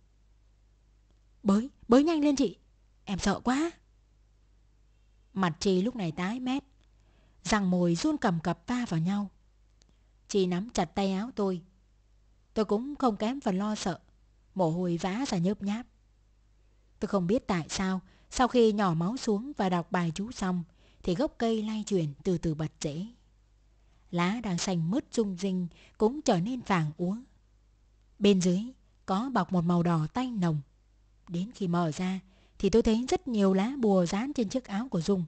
Bới, bới nhanh lên chị, em sợ quá. Mặt chị lúc này tái mét, răng mồi run cầm cập va vào nhau. Chị nắm chặt tay áo tôi. Tôi cũng không kém phần lo sợ, mồ hôi vã ra nhớp nháp. Tôi không biết tại sao, sau khi nhỏ máu xuống và đọc bài chú xong, thì gốc cây lay chuyển từ từ bật rễ lá đang xanh mướt rung rinh cũng trở nên vàng úa. Bên dưới có bọc một màu đỏ tay nồng. Đến khi mở ra thì tôi thấy rất nhiều lá bùa dán trên chiếc áo của Dung.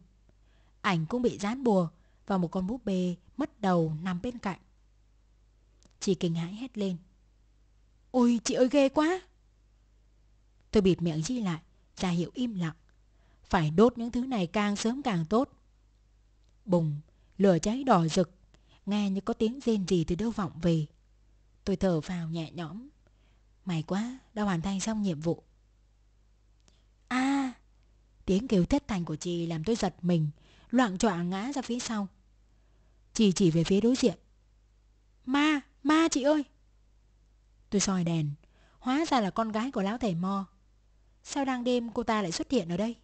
Ảnh cũng bị dán bùa và một con búp bê mất đầu nằm bên cạnh. Chị kinh hãi hét lên. Ôi chị ơi ghê quá! Tôi bịt miệng di lại, ra hiệu im lặng. Phải đốt những thứ này càng sớm càng tốt. Bùng, lửa cháy đỏ rực nghe như có tiếng rên gì từ đâu vọng về. Tôi thở vào nhẹ nhõm. May quá, đã hoàn thành xong nhiệm vụ. À, tiếng kêu thất thành của chị làm tôi giật mình, loạn choạng ngã ra phía sau. Chị chỉ về phía đối diện. Ma, ma chị ơi! Tôi soi đèn, hóa ra là con gái của lão thầy Mo. Sao đang đêm cô ta lại xuất hiện ở đây?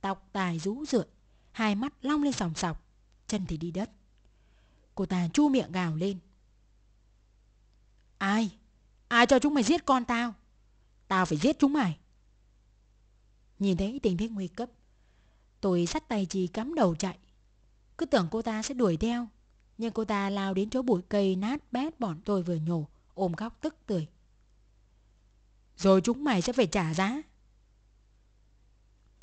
Tóc tài rũ rượi, hai mắt long lên sòng sọc, chân thì đi đất. Cô ta chu miệng gào lên. Ai? Ai cho chúng mày giết con tao? Tao phải giết chúng mày. Nhìn thấy tình thế nguy cấp, tôi sắt tay chị cắm đầu chạy. Cứ tưởng cô ta sẽ đuổi theo, nhưng cô ta lao đến chỗ bụi cây nát bét bọn tôi vừa nhổ, ôm khóc tức tươi. Rồi chúng mày sẽ phải trả giá.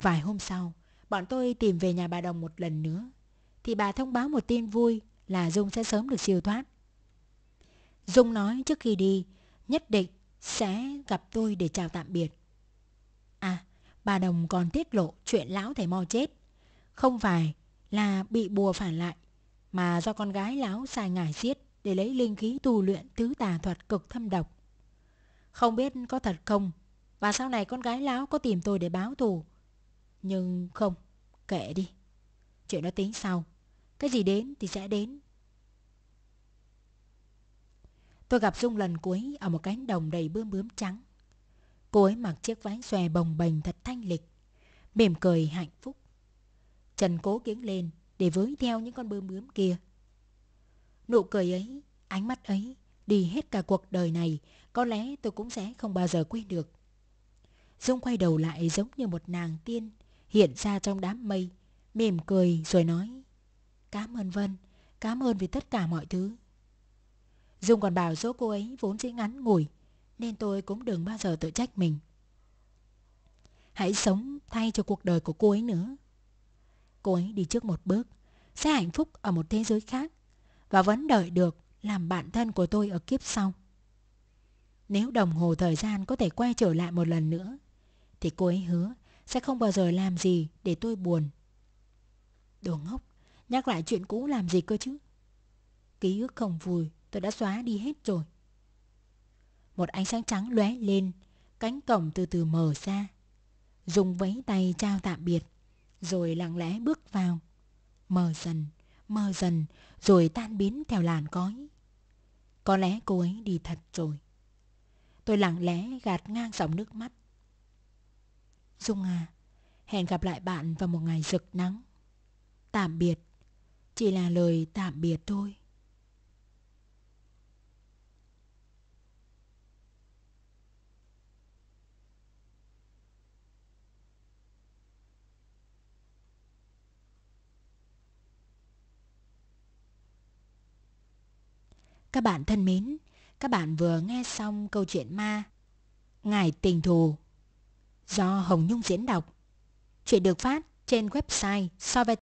Vài hôm sau, bọn tôi tìm về nhà bà Đồng một lần nữa, thì bà thông báo một tin vui là Dung sẽ sớm được siêu thoát. Dung nói trước khi đi, nhất định sẽ gặp tôi để chào tạm biệt. À, bà Đồng còn tiết lộ chuyện lão thầy mo chết. Không phải là bị bùa phản lại, mà do con gái lão sai ngải giết để lấy linh khí tu luyện tứ tà thuật cực thâm độc. Không biết có thật không, và sau này con gái lão có tìm tôi để báo thù. Nhưng không, kệ đi. Chuyện đó tính sau. Cái gì đến thì sẽ đến. Tôi gặp Dung lần cuối ở một cánh đồng đầy bướm bướm trắng. Cô ấy mặc chiếc váy xòe bồng bềnh thật thanh lịch, mỉm cười hạnh phúc. Trần cố kiếng lên để với theo những con bướm bướm kia. Nụ cười ấy, ánh mắt ấy, đi hết cả cuộc đời này, có lẽ tôi cũng sẽ không bao giờ quên được. Dung quay đầu lại giống như một nàng tiên hiện ra trong đám mây, mỉm cười rồi nói. Cảm ơn Vân, cảm ơn vì tất cả mọi thứ. Dung còn bảo dỗ cô ấy vốn dĩ ngắn ngủi, nên tôi cũng đừng bao giờ tự trách mình. Hãy sống thay cho cuộc đời của cô ấy nữa. Cô ấy đi trước một bước, sẽ hạnh phúc ở một thế giới khác và vẫn đợi được làm bạn thân của tôi ở kiếp sau. Nếu đồng hồ thời gian có thể quay trở lại một lần nữa, thì cô ấy hứa sẽ không bao giờ làm gì để tôi buồn. Đồ ngốc, Nhắc lại chuyện cũ làm gì cơ chứ? Ký ức không vui, tôi đã xóa đi hết rồi. Một ánh sáng trắng lóe lên, cánh cổng từ từ mở ra. Dùng vẫy tay trao tạm biệt, rồi lặng lẽ bước vào. Mờ dần, mờ dần, rồi tan biến theo làn khói. Có lẽ cô ấy đi thật rồi. Tôi lặng lẽ gạt ngang dòng nước mắt. Dung à, hẹn gặp lại bạn vào một ngày rực nắng. Tạm biệt chỉ là lời tạm biệt thôi. Các bạn thân mến, các bạn vừa nghe xong câu chuyện ma Ngài Tình Thù do Hồng Nhung diễn đọc. Chuyện được phát trên website soi